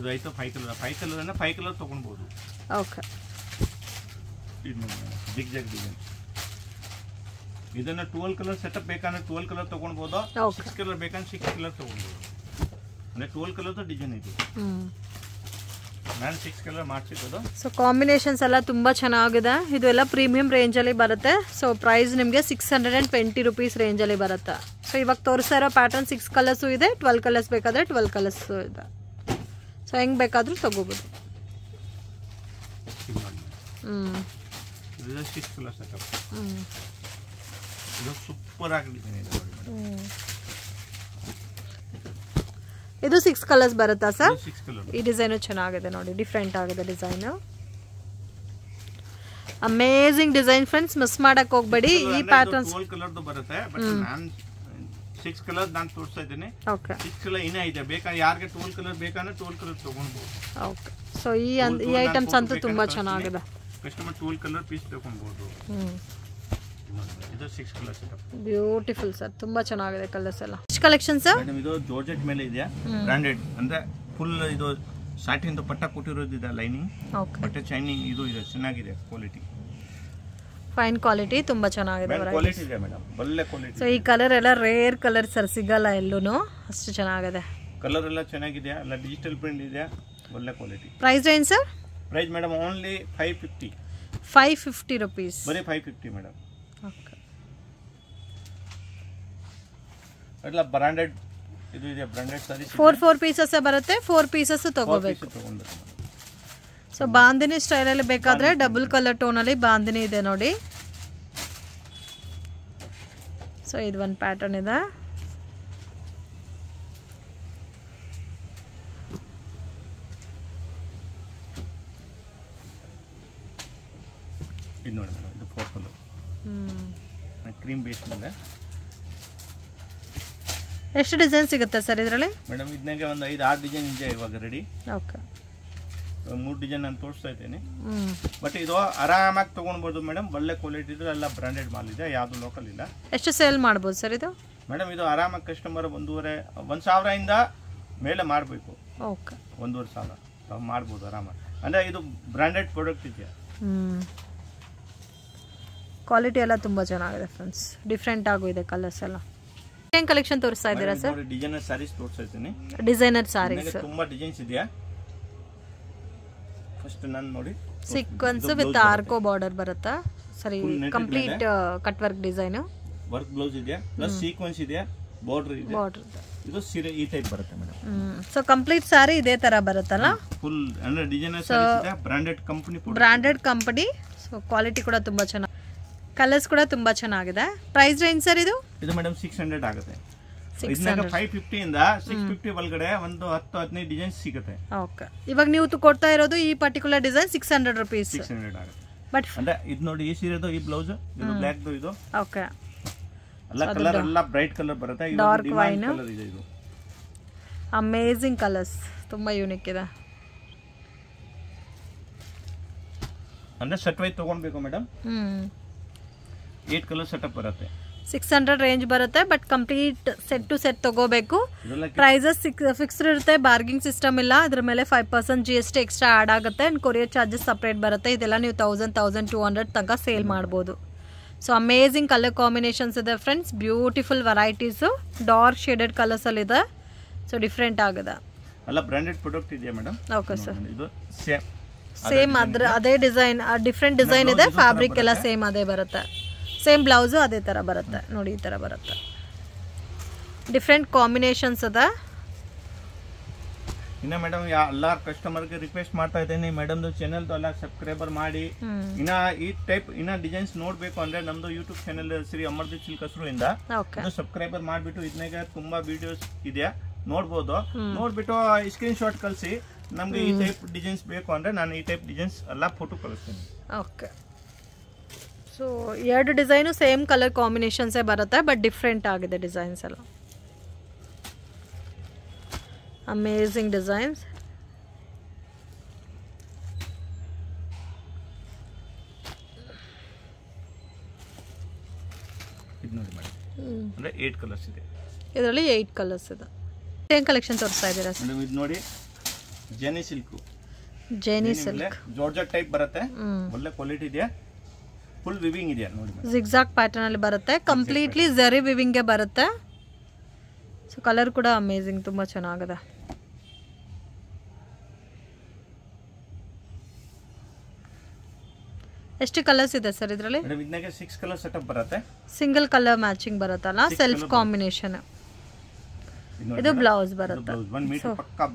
ಇದೈತೋ ಆಯಿತು ಫೈ ಕಲರ್ ಫೈ ಕಲರ್ ಅಂದ್ರೆ ಫೈ ಕಲರ್ ತಗೊಂಡ್ಬಹುದು ಓಕೆ ಇದು ಜಿಗ್ ಜಗ್ ಡಿಸೈನ್ ಇದನ್ನ ಟುವೆಲ್ ಕಲರ್ ಸೆಟಪ್ ಬೇಕಂದ್ರೆ ಟುವೆಲ್ ಕಲರ್ ತಗೊಳ್ಬೋದು ಸಿಕ್ಸ್ ಕಲರ್ ಬೇಕಂದ್ರೆ ಸಿಕ್ಸ್ ಕಲರ್ ತಗೊಳ್ಬೋದು ಅಂದ್ರೆ ಟುವೆಲ್ ಕಲರ್ ಡಿಸೈನ್ ಇದೆ ನಾನು ಕಲರ್ ಸೊ ಕಾಂಬಿನೇಷನ್ಸ್ ಎಲ್ಲ ತುಂಬಾ ಚೆನ್ನಾಗಿದೆ ಇದು ಎಲ್ಲ ಪ್ರೀಮಿಯಂ ಅಲ್ಲಿ ಬರುತ್ತೆ ಸೊ ಪ್ರೈಸ್ ನಿಮಗೆ six hundred and twenty rupees ಅಲ್ಲಿ ಬರುತ್ತೆ ಸೊ ಇವಾಗ ತೋರಿಸ್ತಾ ಇರೋ ಪ್ಯಾಟರ್ನ್ ಸಿಕ್ಸ್ ಕಲರ್ಸ್ ಇದೆ ಟ್ವೆಲ್ ಕಲರ್ಸ್ ಬೇಕಾದ್ರೆ ಟ್ವೆಲ್ ಕಲರ್ಸ್ ಇದೆ ಸೊ ಹೆಂಗ್ ಬೇಕಾದರೂ ತಗೋಬಹುದು ಹ್ಮ್ ಇದು ಸಿಕ್ಸ್ ಕಲರ್ಸ್ ಬರುತ್ತಾ ಸರ್ ಸಿಕ್ಸ್ ಕಲರ್ ಈ ಡಿಸೈನು ಚೆನ್ನಾಗಿದೆ ನೋಡಿ ಡಿಫ್ರೆಂಟ್ ಆಗಿದೆ design amazing design friends miss ಮಾಡಕ್ ಹೋಗ್ಬೇಡಿ ಈ ಪ್ಯಾಟರ್ನ್ಸ್ ಕಲರ್ದು ಬರುತ್ತೆ ಬಟ್ ನಾನು ಸಿಕ್ಸ್ ಕಲರ್ ನಾನು ತೋರಿಸ್ತಾ ಓಕೆ ಸಿಕ್ಸ್ ಕಲರ್ ಇನ್ನೇ ಇದೆ ಬೇಕಾ ಯಾರಿಗೆ ಟೋಲ್ ಕಲರ್ ಬೇಕಂದ್ರೆ ಟೋಲ್ ಕಲರ್ ತಗೊಳ್ಬಹುದು ಓಕೆ ಸೊ ಈ ಐಟಮ್ಸ್ ಅಂತೂ ತುಂಬಾ ಚೆನ್ನಾಗಿದೆ ಕಸ್ಟಮರ್ ಟೋಲ್ ಕಲರ್ ಪೀಸ್ ತಗೊಳ್ಬಹುದು ಇದು ಸಿಕ್ಸ್ ಬ್ಯೂಟಿಫುಲ್ ಸರ್ ತುಂಬಾ ಚೆನ್ನಾಗಿದೆ ಕಲರ್ಸ್ ಎಲ್ಲ ಕಲೆಕ್ಷನ್ ಸರ್ ಇದು ಜಾರ್ಜೆಟ್ ಮೇಲೆ ಇದೆಯಾ ಬ್ರಾಂಡೆಡ್ ಅಂದ್ರೆ ಫುಲ್ ಇದು ಸಾಟಿಂದು ಪಟ್ಟ ಕೊಟ್ಟಿರೋದಿದೆ ಲೈನಿಂಗ್ ಬಟ್ಟೆ ಚೈನಿಂಗ್ ಇದು ಇದೆ ಚೆನ್ನಾಗಿದೆ ಕ್ವಾಲಿಟಿ ಫೈನ್ ಕ್ವಾಲಿಟಿ ತುಂಬಾ ಚೆನ್ನಾಗಿದೆ ಮೇಡಮ್ ಒಳ್ಳೆ ಕ್ವಾಲಿಟಿ ಸೊ ಈ ಕಲರ್ ಎಲ್ಲ ರೇರ್ ಕಲರ್ ಸರ್ ಸಿಗಲ್ಲ ಎಲ್ಲೂ ಅಷ್ಟು ಚೆನ್ನಾಗಿದೆ ಕಲರ್ ಎಲ್ಲ ಚೆನ್ನಾಗಿದೆ ಅಲ್ಲ ಡಿಜಿಟಲ್ ಪ್ರಿಂಟ್ ಇದೆ ಒಳ್ಳೆ quality price range sir price madam only five fifty five fifty rupees ಬರೀ ಫೈವ್ ಫಿಫ್ಟಿ ಮೇಡಮ್ ಎಲ್ಲ ಬ್ರಾಂಡೆಡ್ ಇದು ಇದೆ branded sari four four pieces ಬರುತ್ತೆ ಫೋರ್ ಪೀಸಸ್ ತಗೋಬೇಕು ಸೊ ಸ್ಟೈಲ್ ಅಲ್ಲಿ ಬೇಕಾದ್ರೆ ಡಬಲ್ ಕಲರ್ ಟೋನ್ ಅಲ್ಲಿ ಬಾಂದಿನಿ ಇದೆ ನೋಡಿ ಸೊ ಇದು ಒಂದು ಪ್ಯಾಟರ್ನ್ ಇದೆ ಇದು ನೋಡಿ ಇದು ಫೋರ್ ಕಲರ್ ಕ್ರೀಮ್ ಬೇಸ್ ಮೇಲೆ ಎಷ್ಟು ಡಿಸೈನ್ ಸಿಗುತ್ತೆ ಸರ್ ಇದರಲ್ಲಿ ಮೇಡಮ್ ಇದನ್ನಾಗೆ ಒಂದು ಐದು ಆರು ಡಿಸೈನ್ ಇದೆ ಇವಾಗ ರೆಡಿ ಓಕೆ ಮೂರು ಡಿಸೈನ್ ನಾನು ತೋರಿಸ್ತಾ ಇದ್ದೇನೆ ಬಟ್ ಇದು ಆರಾಮಾಗಿ ತೊಗೊಳ್ಬೋದು ಮೇಡಮ್ ಒಳ್ಳೆ ಕ್ವಾಲಿಟಿ ಇದ್ರೆ ಎಲ್ಲ ಬ್ರಾಂಡೆಡ್ ಮಾಲ್ ಇದೆ ಯಾವುದು ಲೋಕಲ್ ಇಲ್ಲ ಎಷ್ಟು ಸೇಲ್ ಮಾಡ್ಬೋದು ಸರ್ ಇದು ಮೇಡಮ್ ಇದು ಆರಾಮಾಗಿ ಕಸ್ಟಮರ್ ಒಂದೂವರೆ ಒಂದು ಸಾವಿರದಿಂದ ಮೇಲೆ ಮಾಡಬೇಕು ಓಕೆ ಒಂದೂವರೆ ಸಾವಿರ ಮಾಡ್ಬೋದು ಆರಾಮಾಗಿ ಅಂದರೆ ಇದು ಬ್ರಾಂಡೆಡ್ ಪ್ರಾಡಕ್ಟ್ ಇದೆಯಾ ಕ್ವಾಲಿಟಿ ಎಲ್ಲ ತುಂಬ ಚೆನ್ನಾಗಿದೆ ಫ್ರೆಂಡ್ಸ್ ಡಿಫ್ರೆಂಟ್ ಆಗೋ ಇದೆ ಕಲರ್ಸ್ ಎಲ್ಲ ಏನ್ ಕಲೆಕ್ಷನ್ ತೋರಿಸ್ತಾ ಇದ್ದೀರಾ ಸರ್ ಡಿಸೈನರ್ ಸಾರೀಸ್ ತೋರಿಸ್ತಾ ಇದ್ದೀನಿ ಡಿಸೈನರ್ ಸಾರೀಸ್ ತುಂಬಾ ಡಿಸೈನ್ಸ್ ಇದೆಯಾ ಫಸ್ಟ್ ನಾನು ನೋಡಿ ಸೀಕ್ವೆನ್ಸ್ ವಿತ್ ಆರ್ಕೋ ಬಾರ್ಡರ್ ಬರುತ್ತಾ ಸರಿ complete cut work design work blouse ಇದೆಯಾ ಪ್ಲಸ್ ಸೀಕ್ವೆನ್ಸ್ ಇದೆಯಾ ಬಾರ್ಡರ್ ಇದೆ ಬಾರ್ಡರ್ ಇದು ಸೀರೆ ಈ ಟೈಪ್ ಬರುತ್ತೆ ಮೇಡಮ್ ಸೊ ಕಂಪ್ಲೀಟ್ ಸಾರಿ ಇದೇ ತರ ಬರುತ್ತಲ್ಲ ಫುಲ್ ಅಂದ್ರೆ ಡಿಸೈನರ್ ಸಾರೀಸ್ ಇದೆ branded company branded company so quality ಕೂಡ ತುಂಬಾ ಚೆನ್ನಾಗಿ ಕಲರ್ಸ್ ಕೂಡ ತುಂಬಾ ಚೆನ್ನಾಗಿದೆ ಪ್ರೈಸ್ ರೇಂಜ್ ಸರ್ ಇದು ಇದು ಮೇಡಮ್ ಸಿಕ್ಸ್ ಹಂಡ್ರೆಡ್ ಆಗುತ್ತೆ ಇದನ್ನ ಫೈವ್ ಫಿಫ್ಟಿಯಿಂದ ಇಂದ ಸಿಕ್ಸ್ ಫಿಫ್ಟಿ ಒಳಗಡೆ ಒಂದು ಹತ್ತು ಹದಿನೈದು ಡಿಸೈನ್ ಸಿಗುತ್ತೆ ಓಕೆ ಇವಾಗ ನೀವು ಕೊಡ್ತಾ ಇರೋದು ಈ particular design six hundred rupees six hundred ಆಗುತ್ತೆ ಬಟ್ ಅಂದ್ರೆ ಇದು ನೋಡಿ ಈ ಸೀರೆದು ಈ ಬ್ಲೌಸ್ ಇದು ಇದು ಓಕೆ ಎಲ್ಲ ಕಲರ್ ಎಲ್ಲ ಬ್ರೈಟ್ ಕಲರ್ ಬರುತ್ತೆ ಇದು ಡಾರ್ಕ್ ವೈನ್ ಕಲರ್ ಇದೆ ಇದು ಅಮೇಜಿಂಗ್ ಕಲರ್ಸ್ ತುಂಬಾ ಯೂನಿಕ್ ಇದೆ ಅಂದ್ರೆ ಸೆಟ್ ವೈಸ್ ತಗೊಳ್ಬೇಕು ಮೇಡಮ್ ಹ್ಮ್ ಏಟ್ ಕಲರ್ ಸೆಟಪ್ ಬರುತ್ತೆ ಸಿಕ್ಸ್ ಹಂಡ್ರೆಡ್ ರೇಂಜ್ ಬರುತ್ತೆ but complete set to set ತಗೋಬೇಕು ಪ್ರೈಸಸ್ ಸಿಕ್ಸ್ ಫಿಕ್ಸ್ಡ್ ಇರುತ್ತೆ ಬಾರ್ಗಿಂಗ್ ಸಿಸ್ಟಮ್ ಇಲ್ಲ ಅದ್ರ ಮೇಲೆ five percent G S T extra add ಆಗುತ್ತೆ ಆ್ಯಂಡ್ ಕೊರಿಯರ್ ಚಾರ್ಜಸ್ ಸಪ್ರೇಟ್ ಬರುತ್ತೆ ಇದೆಲ್ಲ ನೀವು ತೌಸಂಡ್ ತೌಸಂಡ್ ಟೂ ಹಂಡ್ರೆಡ್ ತನಕ ಸೇಲ್ ಮಾಡ್ಬೋದು ಸೊ ಅಮೇಝಿಂಗ್ ಕಲರ್ ಕಾಂಬಿನೇಷನ್ಸ್ ಇದೆ friends beautiful varieties dark shaded ಇದೆ ಸೊ ಡಿಫ್ರೆಂಟ್ ಆಗಿದೆ ಅಲ್ಲ ಬ್ರಾಂಡೆಡ್ ಪ್ರಾಡಕ್ಟ್ ಇದೆಯಾ ಮೇಡಮ್ ಓಕೆ ಸರ್ ಇದು ಸೇಮ್ ಅದ್ರ ಅದೇ ಡಿಸೈನ್ ಡಿಫ್ರೆಂಟ್ ಡಿಸೈನ್ ಇದೆ ಫ್ಯಾಬ್ರಿಕ್ ಎಲ್ಲ ಸೇಮ್ ಅದೇ ಬರುತ್ತೆ ಸೇಮ್ ಬ್ಲೌಸು ಅದೇ ಥರ ಬರುತ್ತೆ ನೋಡಿ ಈ ಥರ ಬರುತ್ತೆ ಡಿಫ್ರೆಂಟ್ ಕಾಂಬಿನೇಷನ್ಸ್ ಅದ ಇನ್ನ ಮೇಡಮ್ ಎಲ್ಲ ಕಸ್ಟಮರ್ಗೆ ರಿಕ್ವೆಸ್ಟ್ ಮಾಡ್ತಾ ಇದ್ದೀನಿ ಮೇಡಮ್ದು ಚಾನೆಲ್ ಎಲ್ಲ ಸಬ್ಸ್ಕ್ರೈಬರ್ ಮಾಡಿ ಇನ್ನ ಈ ಟೈಪ್ ಇನ್ನ ಡಿಸೈನ್ಸ್ ನೋಡಬೇಕು ಅಂದ್ರೆ ನಮ್ದು ಯೂಟ್ಯೂಬ್ ಚಾನೆಲ್ ಶ್ರೀ ಅಮರ್ದೀಪ್ ಸಿಲ್ಕಸರು ಇಂದ ಸಬ್ಸ್ಕ್ರೈಬರ್ ಮಾಡ್ಬಿಟ್ಟು ಇದನ್ನಾಗ ತುಂಬಾ ವಿಡಿಯೋಸ್ ಇದೆ ನೋಡ್ಬೋದು ನೋಡ್ಬಿಟ್ಟು ಸ್ಕ್ರೀನ್ ಶಾಟ್ ಕಳಿಸಿ ನಮ್ಗೆ ಈ ಟೈಪ್ ಡಿಸೈನ್ಸ್ ಬೇಕು ಅಂದ್ರೆ ನಾನು ಈ ಟೈಪ್ ಡಿಸೈನ್ಸ್ ಎಲ್ಲ ಫೋಟೋ ಕಳಿಸ್ತೀನಿ ಓಕೆ ಸೊ ಎರಡು ಡಿಸೈನು ಸೇಮ್ ಕಲರ್ ಕಾಂಬಿನೇಷನ್ಸೇ ಬರುತ್ತೆ ಬಟ್ ಡಿಫ್ರೆಂಟ್ ಆಗಿದೆ ಡಿಸೈನ್ಸ್ ಎಲ್ಲ ಅಮೇಝಿಂಗ್ ಡಿಸೈನ್ಸ್ ಇದರಲ್ಲಿ ಏಯ್ಟ್ ಕಲರ್ಸ್ ಇದೆ ಏನು ಕಲೆಕ್ಷನ್ ತೋರಿಸ್ತಾ ಇದ್ದೀರಾ ಇದು ನೋಡಿ ಜೇನಿ ಸಿಲ್ಕು ಜೇನಿ ಸಿಲ್ಕ್ ಜಾರ್ಜೆಟ್ ಟೈಪ್ ಬರುತ್ತೆ ಒಳ್ಳೆ ಕ್ವಾಲಿಟಿ ಇದೆಯಾ ಫುಲ್ ವಿವಿಂಗ್ ಇದೆ ನೋಡಿ ಜಿಗ್ಜಾಗ್ ಪ್ಯಾಟರ್ನ್ ಅಲ್ಲಿ ಬರುತ್ತೆ ಕಂಪ್ಲೀಟ್ಲಿ ಜರಿ ವಿವಿಂಗ್ಗೆ ಬರುತ್ತೆ ಸೊ ಕಲರ್ ಕೂಡ ಅಮೇಝಿಂಗ್ ತುಂಬ ಚೆನ್ನಾಗಿದೆ ಎಷ್ಟು ಕಲರ್ಸ್ ಇದೆ ಸರ್ ಇದರಲ್ಲಿ ಸಿಕ್ಸ್ ಕಲರ್ ಅಪ್ ಬರುತ್ತೆ ಸಿಂಗಲ್ ಕಲರ್ ಮ್ಯಾಚಿಂಗ್ ಬರುತ್ತಲ್ಲ ಸೆಲ್ಫ್ ಕಾಂಬಿನೇಷನ್ ಇದು ಬ್ಲೌಸ್ ಬರುತ್ತೆ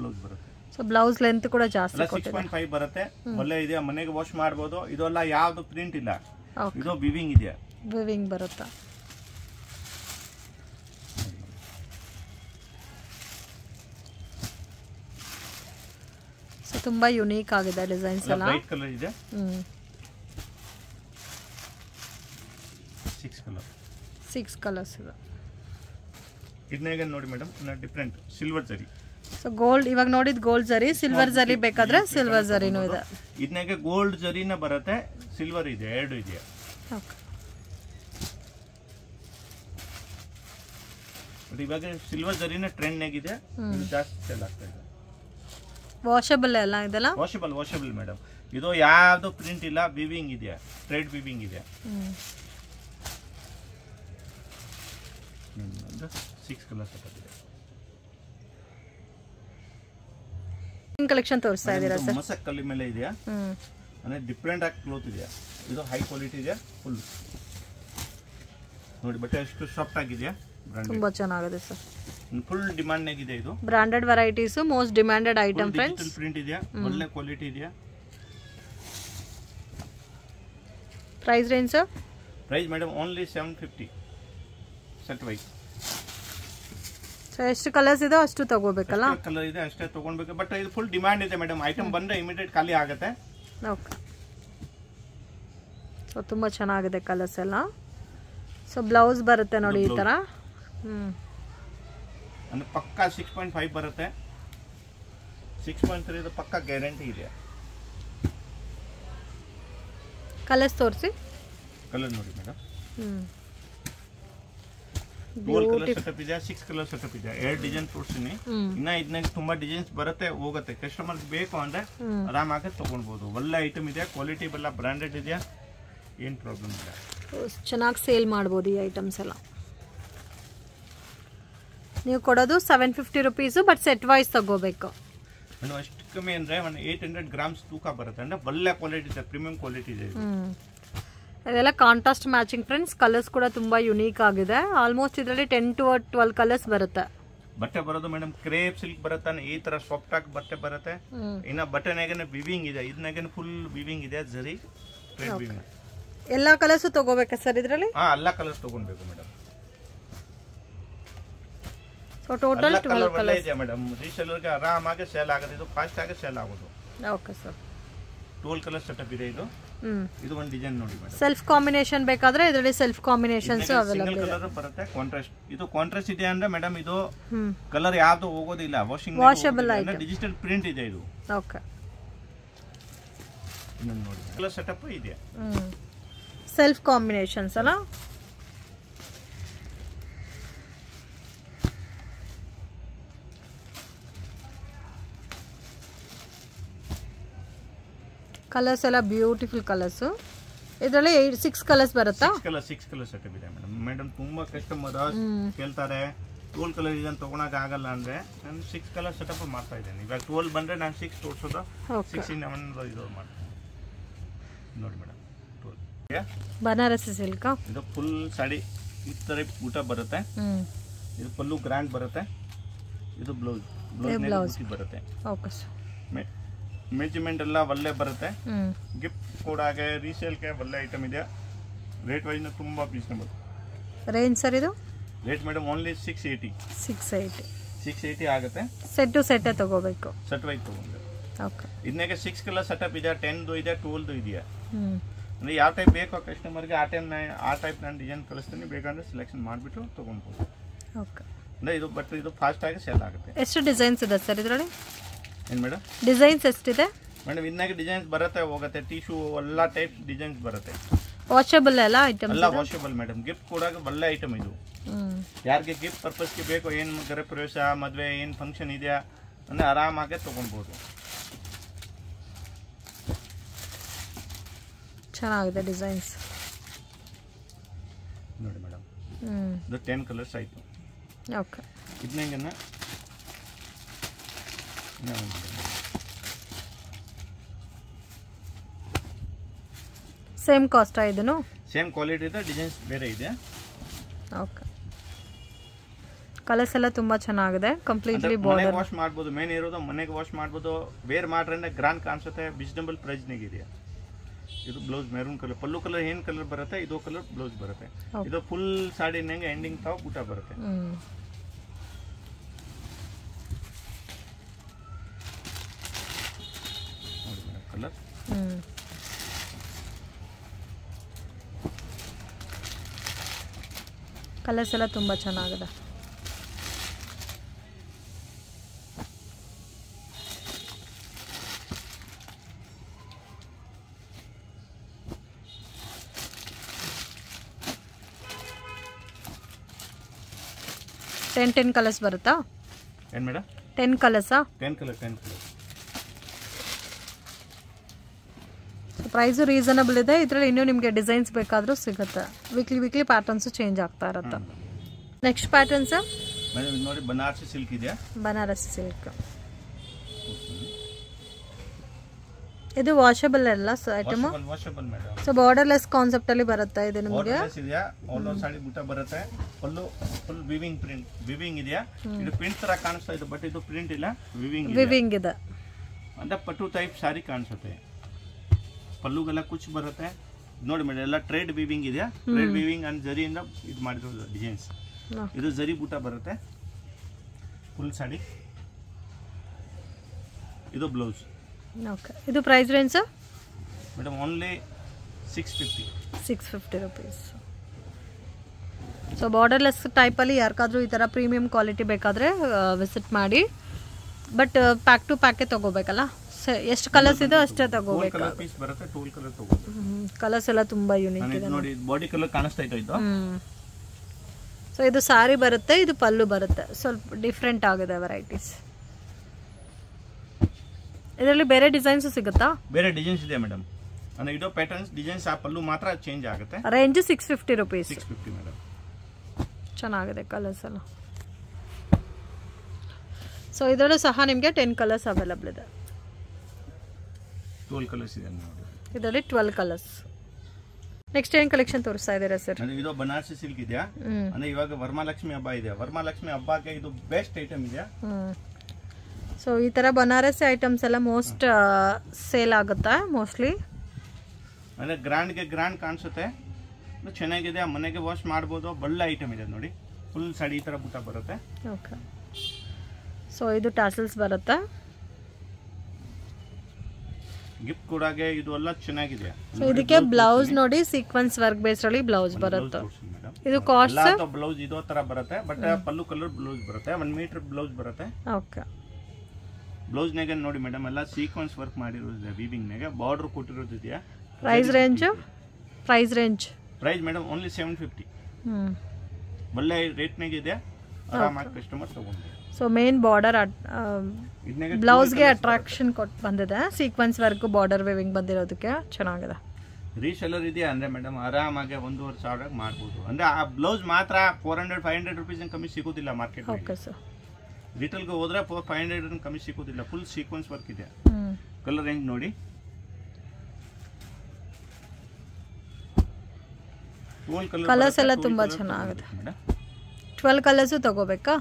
ಬ್ಲೌಸ್ ಬರುತ್ತೆ ಸೊ ಬ್ಲೌಸ್ ಲೆಂತ್ ಕೂಡ ಜಾಸ್ತಿ ಸಿಕ್ಸ್ ಬರುತ್ತೆ ಮನೆಗೆ ವಾಶ್ ಮಾಡ್ಬೋದು ಇದೆಲ್ಲ ಯಾವ್ದು ಪ್ರಿಂಟ್ ಇಲ್ಲ ಇದು ಬಿವಿಂಗ್ ಇದೆಯಾ ಬಿವಿಂಗ್ ಬರುತ್ತಾ ಸೊ ತುಂಬಾ ಯುನೀಕ್ ಆಗಿದೆ ಡಿಸೈನ್ಸ್ ಎಲ್ಲ ವೈಟ್ ಕಲರ್ ಇದೆ ಸಿಕ್ಸ್ ಕಲರ್ ಸಿಕ್ಸ್ ಕಲರ್ಸ್ ಇದೆ ಗೆ ನೋಡಿ madam different silver zari so gold ಇವಾಗ ನೋಡಿದ ಗೋಲ್ಡ್ ಜರಿ ಸಿಲ್ವರ್ ಜರಿ ಬೇಕಾದ್ರೆ ಸಿಲ್ವರ್ ಜರಿನೂ ಇದೆ ಇದನ್ನಾಗೆ ಗೋಲ್ಡ್ ಜರಿನ ಬರುತ್ತೆ ಸಿಲ್ವರ್ ಇದೆ ಎರಡು ಇದೆಯಾ ಬಟ್ ಇವಾಗ ಸಿಲ್ವರ್ ಜರಿನ ಟ್ರೆಂಡ್ ಆಗಿದೆ ಜಾಸ್ತಿ ಸೆಲ್ ಆಗ್ತಾ ಇದೆ ವಾಷಬಲ್ ಅಲ್ಲ ಇದೆಲ್ಲ ವಾಷಬಲ್ ವಾಷಬಲ್ ಮೇಡಮ್ ಇದು ಯಾವ್ದು ಪ್ರಿಂಟ್ ಇಲ್ಲ ವಿವಿಂಗ್ ಇದೆ ಸ್ಟ್ರೈಟ್ ವಿವಿಂಗ್ ಇದೆ ಸಿಕ್ಸ್ ಕಲರ್ ತಗೊಂಡಿದೆ ಕಲೆಕ್ಷನ್ ತೋರಿಸ್ತಾ ಇದ್ದೀರಾ ಸರ್ ಮಸಕ್ ಕಲ್ಲಿ ಮೇಲೆ ಇದೆಯಾ ಅಂದ್ರೆ ಡಿಫ್ರೆಂಟ್ ಆಗಿ ಕ್ಲೋತ್ ಇದೆಯಾ ಇದು ಹೈ ಕ್ವಾಲಿಟಿ ಇದೆಯಾ ಫುಲ್ ನೋಡಿ ಬಟ್ಟೆ ಎಷ್ಟು ಸಾಫ್ಟ್ ಆಗಿದೆಯಾ ತುಂಬಾ ಚೆನ್ನಾಗಿದೆ ಸರ್ ಫುಲ್ ಡಿಮ್ಯಾಂಡ್ ಆಗಿದೆ ಇದು branded varieties most demanded item friends print ಇದೆಯಾ ಒಳ್ಳೆ ಕ್ವಾಲಿಟಿ ಇದೆಯಾ price range sir price madam only seven fifty set wise ಎಷ್ಟು ಕಲರ್ಸ್ ಇದೆ ಅಷ್ಟು ತಗೋಬೇಕಲ್ಲ ಕಲರ್ ಇದೆ ಅಷ್ಟೇ ತಗೊಳ್ಬೇಕು ಬಟ್ ಇದು ಫುಲ್ ಡಿಮ್ಯಾಂಡ್ ಇದೆ ಮೇಡಮ್ ಐಟಮ್ ಬಂದ್ರೆ ಇಮಿಡಿಯೇಟ್ ಖಾಲಿ ಆಗುತ್ತೆ ಓಕೆ ಸೊ ತುಂಬಾ ಚೆನ್ನಾಗಿದೆ ಕಲರ್ಸ್ ಎಲ್ಲ ಸೊ ಬ್ಲೌಸ್ ಬರುತ್ತೆ ನೋಡಿ ಈ ತರ ಹ್ಮ್ ಅಂದರೆ ಪಕ್ಕ ಸಿಕ್ಸ್ ಪಾಯಿಂಟ್ ಫೈವ್ ಬರುತ್ತೆ ಸಿಕ್ಸ್ ಪಾಯಿಂಟ್ ತ್ರೀ ಪಕ್ಕ ಗ್ಯಾರಂಟಿ ಇದೆ ಕಲರ್ಸ್ ತೋರಿಸಿ ಕಲರ್ ನೋಡಿ ಮೇಡಮ್ ಹ್ಮ್ ಟೋಲ್ ಕಲರ್ ಸೆಟಪ್ ಇದೆ ಸಿಕ್ಸ್ ಕಲರ್ ಸೆಟಪ್ ಇದೆ ಎರಡು ಡಿಸೈನ್ ತೋರಿಸಿನಿ ಇನ್ನ ಇದನ್ನೇ ತುಂಬಾ ಡಿಸೈನ್ಸ್ ಬರುತ್ತೆ ಹೋಗುತ್ತೆ ಕಸ್ಟಮರ್ಸ್ ಬೇಕು ಅಂದ್ರೆ ಆರಾಮಾಗಿ ತಗೊಳ್ಬಹುದು ಒಳ್ಳೆ ಐಟಮ್ ಇದೆ ಕ್ವಾಲಿಟಿ ಎಲ್ಲ ಬ್ರಾಂಡೆಡ್ ಇದೆ ಏನು ಪ್ರಾಬ್ಲಮ್ ಇಲ್ಲ ಚೆನ್ನಾಗಿ ಸೇಲ್ ಮಾಡ್ಬೋದು ಈ ಐಟಮ್ಸ್ ಎಲ್ಲ ನೀವು ಕೊಡೋದು seven fifty rupees but set wise ತಗೋಬೇಕು ಅಷ್ಟು ಕಮ್ಮಿ ಅಂದರೆ ಒಂದು ಏಯ್ಟ್ ಹಂಡ್ರೆಡ್ ಗ್ರಾಮ್ಸ್ ತೂಕ ಬರುತ್ತೆ ಅಂದ್ರೆ ಒಳ್ಳೆ ಕ್ವಾಲಿಟಿ ಇದೆ ಪ್ರೀಮಿಯಂ ಕ್ವಾಲಿಟಿ ಇದೆ ಇದೆಲ್ಲ ಕಾಂಟ್ರಾಸ್ಟ್ ಮ್ಯಾಚಿಂಗ್ ಫ್ರೆಂಡ್ಸ್ ಕಲರ್ಸ್ ಕೂಡ ತುಂಬಾ ಯುನೀಕ್ ಆಗಿದೆ ಆಲ್ಮೋಸ್ಟ್ ಇದರಲ್ಲಿ ಟೆನ್ ಟು ಟ್ವೆಲ್ ಕಲರ್ಸ್ ಬರುತ್ತೆ ಬಟ್ಟೆ ಬರೋದು ಮೇಡಮ್ ಕ್ರೇಪ್ ಸಿಲ್ಕ್ ಬರುತ್ತೆ ಈ ತರ ಸಾಫ್ಟ್ ಆಗಿ ಬಟ್ಟೆ ಬರುತ್ತೆ ಇನ್ನ ಬಟ್ಟೆನಾಗೇನೆ ವಿವಿಂಗ್ ಇದೆ ಇದನ್ನ ಫುಲ್ ವಿವಿಂಗ್ ಇದೆ ಜರಿ ಎಲ್ಲಾ ಕಲರ್ಸ್ ತಗೋಬೇಕಾ ಸರ್ ಇದರಲ್ಲಿ ಹಾ ಎಲ್ಲಾ ಕಲರ್ಸ್ ತಗೋಬೇಕು ಮೇಡಮ್ ಸೊ ಟೋಟಲ್ 12 ಇದೆ ಮೇಡಮ್ ಗೆ ಆರಾಮಾಗಿ ಸೇಲ್ ಆಗುತ್ತೆ ಇದು ಫಾಸ್ಟ್ ಆಗಿ ಸೇಲ್ ಆಗೋದು ಓಕೆ ಸರ್ 12 ಕಲರ್ ಸೆಟಪ್ ಇದೆ ಇದು ಇದು ಒಂದು ಡಿಸೈನ್ ನೋಡಿ ಸೆಲ್ಫ್ ಕಾಂಬಿನೇಷನ್ ಬೇಕಾದ್ರೆ ಇದರಲ್ಲಿ ಸೆಲ್ಫ್ ಕಾಂಬಿನೇಷನ್ಸ್ ಸಿಂಗಲ್ ಕಲರ್ ಬರುತ್ತೆ ಕಾಂಟ್ರಾಸ್ಟ್ ಇದು ಕಾಂಟ್ರಾಸ್ಟ್ ಇದೆ ಅಂದ್ರೆ ಮೇಡಮ್ ಇದು ಕಲರ್ ಯಾವ್ದು ಹೋಗೋದಿಲ್ಲ ವಾಷಿಂಗ್ ವಾಷಬಲ್ ಡಿಜಿಟಲ್ ಪ್ರಿಂಟ್ ಇದೆ ಇದು ಓಕೆ ನೋಡಿ ಕಲರ್ ಸೆಟಪ್ ಇದೆ ಸೆಲ್ಫ್ ಕಾಂಬಿನೇಷನ್ಸ್ ಅಲ್ಲ ಕಲರ್ಸ್ ಅಲ್ಲ ಬ್ಯೂಟಿಫುಲ್ ಕಲರ್ಸ್ ಇದರಲ್ಲಿ 8 6 ಕಲರ್ಸ್ ಬರುತ್ತಾ 6 ಕಲರ್ 6 ಕಲರ್ ಸೆಟ್ ಅಬಿಡಾ ಮೇಡಂ ಮೇಡಂ ತುಂಬಾ ಕಸ್ಟಮರ್ ಆಗ್ ಹೇಳ್ತಾರೆ ಟೂನ್ ಕಲರ್ ಇದನ್ ತಗೊಳ್ಳೋಕೆ ಆಗಲ್ಲ ಅಂದ್ರೆ ನಾನು 6 ಕಲರ್ ಸೆಟಪ್ ಮಾಡ್ತಾ ಇದೀನಿ ಈಗ 12 ಬಂದ್ರೆ ನಾನು 6 ತೋರ್ಸೋದು 161 ರಿಸರ್ವ್ ಮಾಡ್ತೀನಿ ನೋಡಿ ಮೇಡಂ ಬನಾರಸಿ ಸಿಲ್ಕ್ ಇದು ಫುಲ್ ಸಾರಿ ಈ ತರ ಈಟಾ ಬರುತ್ತೆ ಇದು ಪल्लू ಗ್ರ್ಯಾಂಡ್ ಬರುತ್ತೆ ಇದು ಬ್ಲೌಸ್ ಬ್ಲೌಸ್ ನಲ್ಲಿ ಬರುತ್ತೆ ಓಕೆ ಸರ್ ಮೆಜರ್ಮೆಂಟ್ ಎಲ್ಲ ಒಳ್ಳೆ ಬರುತ್ತೆ ಗಿಫ್ಟ್ ಕೂಡ ಹಾಗೆ ರೀಸೇಲ್ಗೆ ಒಳ್ಳೆ ಐಟಮ್ ಇದೆ ರೇಟ್ ವೈಸ್ನ ತುಂಬ ರೀಸನೇಬಲ್ ರೇಂಜ್ ಸರ್ ಇದು rate madam only six eighty six eighty six eighty ಆಗುತ್ತೆ ಸೆಟ್ ಟು ಸೆಟ್ಟೇ ತಗೋಬೇಕು ಸೆಟ್ ವೈಸ್ ತಗೊಂಡು ಓಕೆ ಇದನ್ನಾಗೆ ಸಿಕ್ಸ್ ಕಿಲೋ ಸೆಟಪ್ ಇದೆ ಟೆನ್ದು ಇದೆ ಇದೆ ಇದೆಯಾ ಅಂದರೆ ಯಾವ ಟೈಪ್ ಬೇಕೋ ಕಸ್ಟಮರ್ಗೆ ಆ ಟೈಮ್ ಆ ಟೈಪ್ ನಾನು ಡಿಸೈನ್ ಕಳಿಸ್ತೀನಿ ಬೇಕಂದ್ರೆ ಸೆಲೆಕ್ಷನ್ ಮಾಡಿಬಿಟ್ಟು ತೊಗೊಬೋದು ಓಕೆ ಅಂದರೆ ಇದು ಬಟ್ ಇದು ಫಾಸ್ಟಾಗಿ ಸೆಲ್ ಆಗುತ್ತೆ ಎಷ್ಟು ಡಿಸೈನ್ಸ್ ಇದೆ ಸರ್ ಇದರಲ್ಲಿ ಏನು ಮೇಡಮ್ ಡಿಸೈನ್ಸ್ ಎಷ್ಟಿದೆ ಮೇಡಮ್ ಇನ್ನಾಗಿ ಡಿಸೈನ್ಸ್ ಬರುತ್ತೆ ಹೋಗುತ್ತೆ ಟಿಶ್ಯೂ ಎಲ್ಲ ಟೈಪ್ ಡಿಸೈನ್ಸ್ ಬರುತ್ತೆ ವಾಷಬಲ್ ಎಲ್ಲ ಐಟಮ್ ಎಲ್ಲ ವಾಷಬಲ್ ಮೇಡಮ್ ಗಿಫ್ಟ್ ಕೂಡ ಒಳ್ಳೆ ಐಟಮ್ ಇದು ಯಾರಿಗೆ ಗಿಫ್ಟ್ ಪರ್ಪಸ್ಗೆ ಬೇಕೋ ಏನು ಗೃಹಪ್ರವೇಶ ಮದುವೆ ಏನು ಫಂಕ್ಷನ್ ಇದೆಯಾ ಅಂದರೆ ಆರಾಮಾಗೆ ತೊಗೊಳ್ಬೋದು ಚೆನ್ನಾಗಿದೆ ಡಿಸೈನ್ಸ್ ನೋಡಿ ಮೇಡಮ್ ಇದು ಟೆನ್ ಕಲರ್ಸ್ ಆಯಿತು ಓಕೆ ಇದನ್ನ ಸೇಮ್ ಕಾಸ್ಟ್ ಇದನ್ನು ಸೇಮ್ ಕ್ವಾಲಿಟಿ ಇದೆ ಡಿಸೈನ್ಸ್ ಬೇರೆ ಇದೆ ಓಕೆ ಕಲರ್ಸ್ ಎಲ್ಲ ತುಂಬಾ ಚೆನ್ನಾಗಿದೆ ಕಂಪ್ಲೀಟ್ಲಿ ಬಾರ್ಡರ್ ವಾಶ್ ಮಾಡಬಹುದು ಮೇನ್ ಇರೋದು ಮನೆಗೆ ವಾಶ್ ಮಾಡಬಹುದು ವೇರ್ ಮಾಡ್ರೆ ಗ್ರಾಂಡ್ ಕಾಣಿಸುತ್ತೆ ಬಿಸ್ನಬಲ್ ಪ್ರೈಸ್ ಇದೆ ಇದು blouse maroon colour pallu colour ಏನ್ ಕಲರ್ ಬರುತ್ತೆ ಇದು ಕಲರ್ ಬ್ಲೌಸ್ ಬರುತ್ತೆ ಇದು ಫುಲ್ ಸಾಡಿ ನಂಗೆ ಎಂಡಿಂಗ್ ತಾವು ಊಟ ಬರುತ್ತೆ ಕಲರ್ಸ್ ಎಲ್ಲ ತುಂಬ ಚೆನ್ನಾಗಿದೆ ಟೆನ್ ಟೆನ್ ಕಲರ್ಸ್ ಬರುತ್ತಾ ಟೆನ್ ಕಲರ್ಸಾ ten colour ten price reasonable ಇದೆ ಇದರಲ್ಲಿ ಇನ್ನೂ ನಿಮಗೆ ಡಿಸೈನ್ಸ್ ಬೇಕಾದರೂ ಸಿಗುತ್ತೆ ವೀಕ್ಲಿ ವೀಕ್ಲಿ ಪ್ಯಾಟರ್ನ್ಸ್ ಚೇಂಜ್ ಆಗ್ತಾ ಇರುತ್ತೆ ನೆಕ್ಸ್ಟ್ ಪ್ಯಾಟರ್ನ್ಸ್ ನೋಡಿ ಬನಾರಸಿ ಸಿಲ್ಕ್ ಬನಾರಸಿ ಸಿಲ್ಕ್ ಇದು ವಾಷಬಲ್ ಅಲ್ಲ ಐಟಮ್ ಸೊ ಬಾರ್ಡರ್ಲೆಸ್ ಕಾನ್ಸೆಪ್ಟ್ ಅಲ್ಲಿ ಬರುತ್ತೆ ಇದು ನಿಮಗೆ ಬರುತ್ತೆ ಪ್ರಿಂಟ್ ವಿವಿಂಗ್ ಇದೆಯಾ ಪ್ರಿಂಟ್ ತರ ಕಾಣಿಸ್ತಾ ಇದು ಬಟ್ ಇದು ಪ್ರಿಂಟ್ ಇಲ್ಲ ವಿವಿಂಗ್ ಇದೆ ಅಂದ್ರೆ ಪಟ್ಟು ಟೈಪ್ ಸಾರಿ ಕಾಣಿಸುತ್ತೆ ಪಲ್ಲುಗೆಲ್ಲ ಕುಚ್ ಬರುತ್ತೆ ನೋಡಿ ಮೇಡಮ್ ಎಲ್ಲ ಟ್ರೇಡ್ ವಿವಿಂಗ್ ಇದೆಯಾ ಟ್ರೇಡ್ ವೀವಿಂಗ್ ಅಂಡ್ ಜರಿಯಿಂದ ಇದು ಮಾಡಿರೋದು ಡಿಸೈನ್ಸ್ ಇದು ಜರಿ ಬೂಟ ಬರುತ್ತೆ ಫುಲ್ ಸಾಡಿ ಇದು ಬ್ಲೌಸ್ ಇದು price range madam only six fifty six fifty rupees so borderless ಟೈಪಲ್ಲಿ ಯಾರಿಗಾದ್ರೂ ಈ ಥರ ಪ್ರೀಮಿಯಂ ಕ್ವಾಲಿಟಿ ಬೇಕಾದರೆ ವಿಸಿಟ್ ಮಾಡಿ ಬಟ್ ಪ್ಯಾಕ್ ಟು ಪ್ಯಾಕೇ ತೊಗೋಬೇಕಲ್ಲ ಎಷ್ಟು ಕಲರ್ಸ್ ಇದೆ ಅಷ್ಟೇ ತಗೋಬೇಕು ಕಲರ್ಸ್ ಎಲ್ಲ ತುಂಬಾ ಯೂನಿಕ್ ಇದೆ ಬಾಡಿ ಕಲರ್ ಕಾಣಿಸ್ತಾ ಇದೆ ಸೊ ಇದು ಸಾರಿ ಬರುತ್ತೆ ಇದು ಪಲ್ಲು ಬರುತ್ತೆ ಸ್ವಲ್ಪ ಡಿಫ್ರೆಂಟ್ ಆಗಿದೆ ವೆರೈಟೀಸ್ ಇದರಲ್ಲಿ ಬೇರೆ ಡಿಸೈನ್ಸ್ ಸಿಗುತ್ತಾ ಬೇರೆ ಡಿಸೈನ್ಸ್ ಇದೆ ಮೇಡಮ್ ಅಂದ್ರೆ ಇದು ಪ್ಯಾಟರ್ನ್ಸ್ ಡಿಸೈನ್ಸ್ ಆ ಪಲ್ಲು ಮಾತ್ರ ಚೇಂಜ್ ಆಗುತ್ತೆ range six fifty rupees six fifty madam ಚೆನ್ನಾಗಿದೆ ಕಲರ್ಸ್ ಎಲ್ಲ ಸೊ ಇದರಲ್ಲೂ ಸಹ ನಿಮಗೆ ಟೆನ್ ಕಲರ್ಸ್ ಅವೈಲಬಲ್ ಇದೆ ಟ್ವೆಲ್ ಕಲರ್ಸ್ ಇದೆ ನೋಡಿ ಇದರಲ್ಲಿ ಟ್ವೆಲ್ ಕಲರ್ಸ್ ನೆಕ್ಸ್ಟ್ ಏನ್ ಕಲೆಕ್ಷನ್ ತೋರಿಸ್ತಾ ಇದ್ದೀರಾ ಸರ್ ಇದು ಬನಾರಸಿ ಸಿಲ್ಕ್ ಇದೆಯಾ ಅಂದ್ರೆ ಇವಾಗ ವರ್ಮಾಲಕ್ಷ್ಮಿ ಹಬ್ಬ ಇದೆ ವರ್ಮಾಲಕ್ಷ್ಮಿ ಹಬ್ಬಕ್ಕೆ ಇದು ಬೆಸ್ಟ್ ಐಟಮ್ ಇದೆಯಾ ಸೊ ಈ ತರ ಬನಾರಸಿ ಐಟಮ್ಸ್ ಎಲ್ಲ ಮೋಸ್ಟ್ ಸೇಲ್ ಆಗುತ್ತಾ ಮೋಸ್ಟ್ಲಿ ಅಂದ್ರೆ ಗ್ರ್ಯಾಂಡ್ಗೆ ಗ್ರ್ಯಾಂಡ್ ಕಾಣಿಸುತ್ತೆ ಚೆನ್ನಾಗಿದೆ ಮನೆಗೆ ವಾಶ್ ಮಾಡ್ಬೋದು ಬಳ್ಳ ಐಟಮ್ ಇದೆ ನೋಡಿ ಫುಲ್ ಸಡಿ ಈ ತರ ಬುಟ್ಟ ಬರುತ್ತೆ ಓಕೆ ಸೊ ಇದು ಟಾಸಲ್ಸ್ ಬರುತ್ತಾ ಗಿಫ್ಟ್ ಕೂಡ ಇದು ಎಲ್ಲ ಚೆನ್ನಾಗಿದೆ ಸೊ ಇದಕ್ಕೆ ಬ್ಲೌಸ್ ನೋಡಿ ಸೀಕ್ವೆನ್ಸ್ ವರ್ಕ್ ಬೇಸ್ ಅಲ್ಲಿ ಬ್ಲೌಸ್ ಬರುತ್ತೆ ಇದು ಕಾಸ್ಟ್ ಬ್ಲೌಸ್ ಇದೋ ತರ ಬರುತ್ತೆ ಬಟ್ ಪಲ್ಲು ಕಲರ್ ಬ್ಲೌಸ್ ಬರುತ್ತೆ 1 ಮೀಟರ್ ಬ್ಲೌಸ್ ಬರುತ್ತೆ ಓಕೆ ಬ್ಲೌಸ್ ನಾಗ ನೋಡಿ ಮೇಡಮ್ ಎಲ್ಲ ಸೀಕ್ವೆನ್ಸ್ ವರ್ಕ್ ಮಾಡಿರೋದಿದೆ ವೀವಿಂಗ್ ನಾಗ ಬಾರ್ಡರ್ ಕೊಟ್ಟಿರೋದು ಇದೆಯಾ price range price range price madam only 750 ಹ್ಮ್ ಒಳ್ಳೆ ರೇಟ್ ಇದೆ ಆರಾಮಾಗಿ ಕಸ್ಟಮರ್ ತಗೊಂಡ್ರು ಸೊ ಮೇನ್ ಬಾರ್ಡರ್ ಬ್ಲೌಸ್ಗೆ ಅಟ್ರಾಕ್ಷನ್ ಕೊಟ್ಟು ಬಂದಿದೆ ಸೀಕ್ವೆನ್ಸ್ ವರ್ಕು ಬಾರ್ಡರ್ ವೇವಿಂಗ್ ಬಂದಿರೋದಕ್ಕೆ ಚೆನ್ನಾಗಿದೆ ಎಲ್ಲರ್ ಇದೆಯಾ ಅಂದ್ರೆ ಮೇಡಮ್ ಆರಾಮಾಗಿ ಒಂದೂವರೆ ಸಾವಿರ ಮಾಡ್ಬೋದು ಅಂದ್ರೆ ಆ ಬ್ಲೌಸ್ ಮಾತ್ರ four hundred five hundred rupees ಕಮ್ಮಿ ಸಿಗೋದಿಲ್ಲ ಮಾರ್ಕೆಟ್ ಓಕೆ ಸರ್ ರಿಟೇಲ್ಗೆ ಹೋದ್ರೆ ಫೋರ್ ಫೈವ್ ಹಂಡ್ರೆಡ್ ಕಮ್ಮಿ ಸಿಗೋದಿಲ್ಲ ಫುಲ್ ಸೀಕ್ವೆನ್ಸ್ ವರ್ಕ್ ಇದೆ ಕಲರ್ ಹೆಂಗ್ ನೋಡಿ ಕಲರ್ಸ್ ಎಲ್ಲ ತುಂಬಾ ಚೆನ್ನಾಗಿದೆ ಟ್ವೆಲ್ ಕಲರ್ಸ್ ತಗೋಬೇಕಾ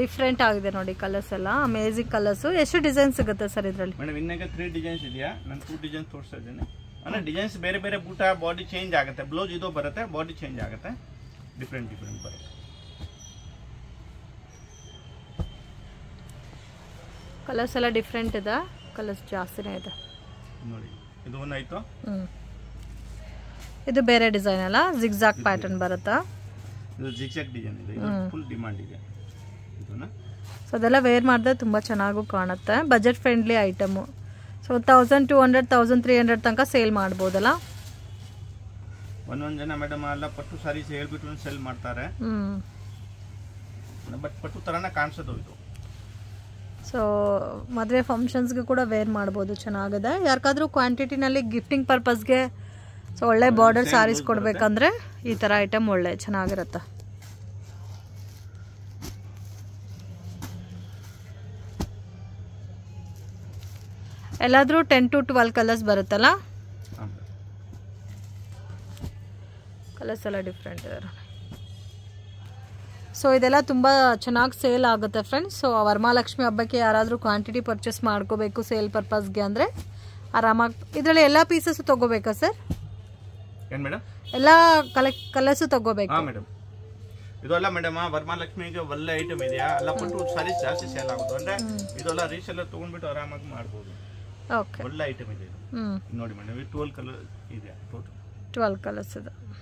ಡಿಫ್ರೆಂಟ್ ಆಗಿದೆ ನೋಡಿ ಕಲರ್ಸ್ ಎಲ್ಲ ಅಮೇಜಿಕ್ ಕಲರ್ಸ್ ಎಷ್ಟು ಡಿಸೈನ್ ಸಿಗುತ್ತೆ ಸರ್ ಇದರಲ್ಲಿ ಮೇಡಮ್ ಇನ್ನಾಗ ತ್ರೀ ಡಿಸೈನ್ಸ್ ಇದೆಯಾ ನಾನು ಟೂ ಡಿಸೈನ್ಸ್ ತೋರಿಸ್ತಾ ಇದ್ದೀನಿ ಅಂದ್ರೆ ಡಿಸೈನ್ಸ್ ಬೇರೆ ಬೇರೆ ಬೂಟ ಬಾಡಿ ಚೇಂಜ್ ಆಗುತ್ತೆ ಬ್ಲೌಸ್ ಇದು ಬರುತ್ತೆ ಬಾಡಿ ಚೇಂಜ್ ಆಗುತ್ತೆ ಡಿಫ್ರೆಂಟ್ ಡಿಫ್ರೆಂಟ್ ಬರುತ್ತೆ ಕಲರ್ಸ್ ಎಲ್ಲ ಡಿಫ್ರೆಂಟ್ ಇದೆ ಕಲರ್ಸ್ ಜಾಸ್ತಿನೇ ಇದೆ ನೋಡಿ ಇದು ಒಂದಾಯ್ತು ಇದು ಬೇರೆ ಡಿಸೈನ್ ಅಲ್ಲ ಜಿಗ್ಜಾಗ್ ಪ್ಯಾಟರ್ನ್ ಬರುತ್ತಾ ಇದು ಜಿಗ್ಜಾಗ್ ಡಿಸೈನ್ ಇದೆ ಫುಲ್ ಡಿಮ್ಯಾಂಡ್ ಇದೆ ಸೊ ಅದೆಲ್ಲ ವೇರ್ ಮಾಡಿದ್ರೆ ತುಂಬ ಚೆನ್ನಾಗೂ ಕಾಣುತ್ತೆ budget friendly item so thousand two hundred thousand three hundred ತನಕ ಸೇಲ್ ಮಾಡ್ಬೋದಲ್ಲ ಒಂದೊಂದು ಜನ ಮೇಡಮ್ ಎಲ್ಲ ಪಟ್ಟು ಸಾರೀಸ್ ಹೇಳ್ಬಿಟ್ಟು ಸೇಲ್ ಮಾಡ್ತಾರೆ ಬಟ್ ಪಟ್ಟು ಥರನೇ ಕಾಣಿಸೋದು ಇದು ಸೊ ಮದುವೆ ಫಂಕ್ಷನ್ಸ್ಗೆ ಕೂಡ ವೇರ್ ಮಾಡ್ಬೋದು ಚೆನ್ನಾಗಿದೆ ಯಾರಿಗಾದ್ರೂ ಕ್ವಾಂಟಿಟಿನಲ್ಲಿ ಗಿಫ್ಟಿಂಗ್ ಪರ್ಪಸ್ಗೆ ಸೊ ಒಳ್ಳೆ ಬಾರ್ಡರ್ ಸಾರೀಸ್ ಕೊಡಬೇಕಂದ್ರೆ ಈ ಥರ ಐಟಮ್ ಒಳ್ಳೆ ಚೆನ್ನಾಗಿರುತ್ತೆ ಎಲ್ಲಾದರೂ ಟೆನ್ ಟು ಟ್ವೆಲ್ ಕಲರ್ಸ್ ಬರುತ್ತಲ್ಲ ಕಲರ್ಸ್ ಎಲ್ಲ ಡಿಫ್ರೆಂಟ್ ಸೊ ಇದೆಲ್ಲ ತುಂಬ ಚೆನ್ನಾಗಿ ಸೇಲ್ ಆಗುತ್ತೆ ಫ್ರೆಂಡ್ಸ್ ಸೊ ವರಮಹಾಲಕ್ಷ್ಮಿ ಹಬ್ಬಕ್ಕೆ ಯಾರಾದರೂ ಕ್ವಾಂಟಿಟಿ ಪರ್ಚೇಸ್ ಮಾಡ್ಕೋಬೇಕು ಸೇಲ್ ಪರ್ಪಸ್ಗೆ ಅಂದರೆ ಆರಾಮಾಗಿ ಇದರಲ್ಲಿ ಎಲ್ಲ ಪೀಸಸ್ ತಗೋಬೇಕಾ ಸರ್ ಎಲ್ಲ ಕಲೆಕ್ ಕಲರ್ಸು ತಗೋಬೇಕಾ ಇದೆಲ್ಲ ಮೇಡಮ್ ವರಮಹಾಲಕ್ಷ್ಮಿಗೆ ಒಳ್ಳೆ ಐಟಮ್ ಇದೆಯಾ ಎಲ್ಲ ಕೊಟ್ಟು ಸಾರೀಸ್ ಜಾಸ್ತಿ ಸೇಲ್ ಆಗುತ್ತೆ ಅಂದ್ರೆ ಇದೆಲ್ಲ ರೀಸೆಲ್ಲ ತಗೊಂಡ್ಬಿಟ್ಟು ಆರಾಮಾಗಿ ಮಾಡ್ಬೋದು ಓಕೆ ಒಳ್ಳೆ ಐಟಮ್ ಇದೆ ಇದು. ಹ್ಞೂ ನೋಡಿ ಮೇಡಮ್ ಟ್ವೆಲ್ ಕಲರ್ ಇದೆ ಟೋಟಲ್ ಟ್ವೆಲ್ ಕಲರ್ಸ್ ಇದೆ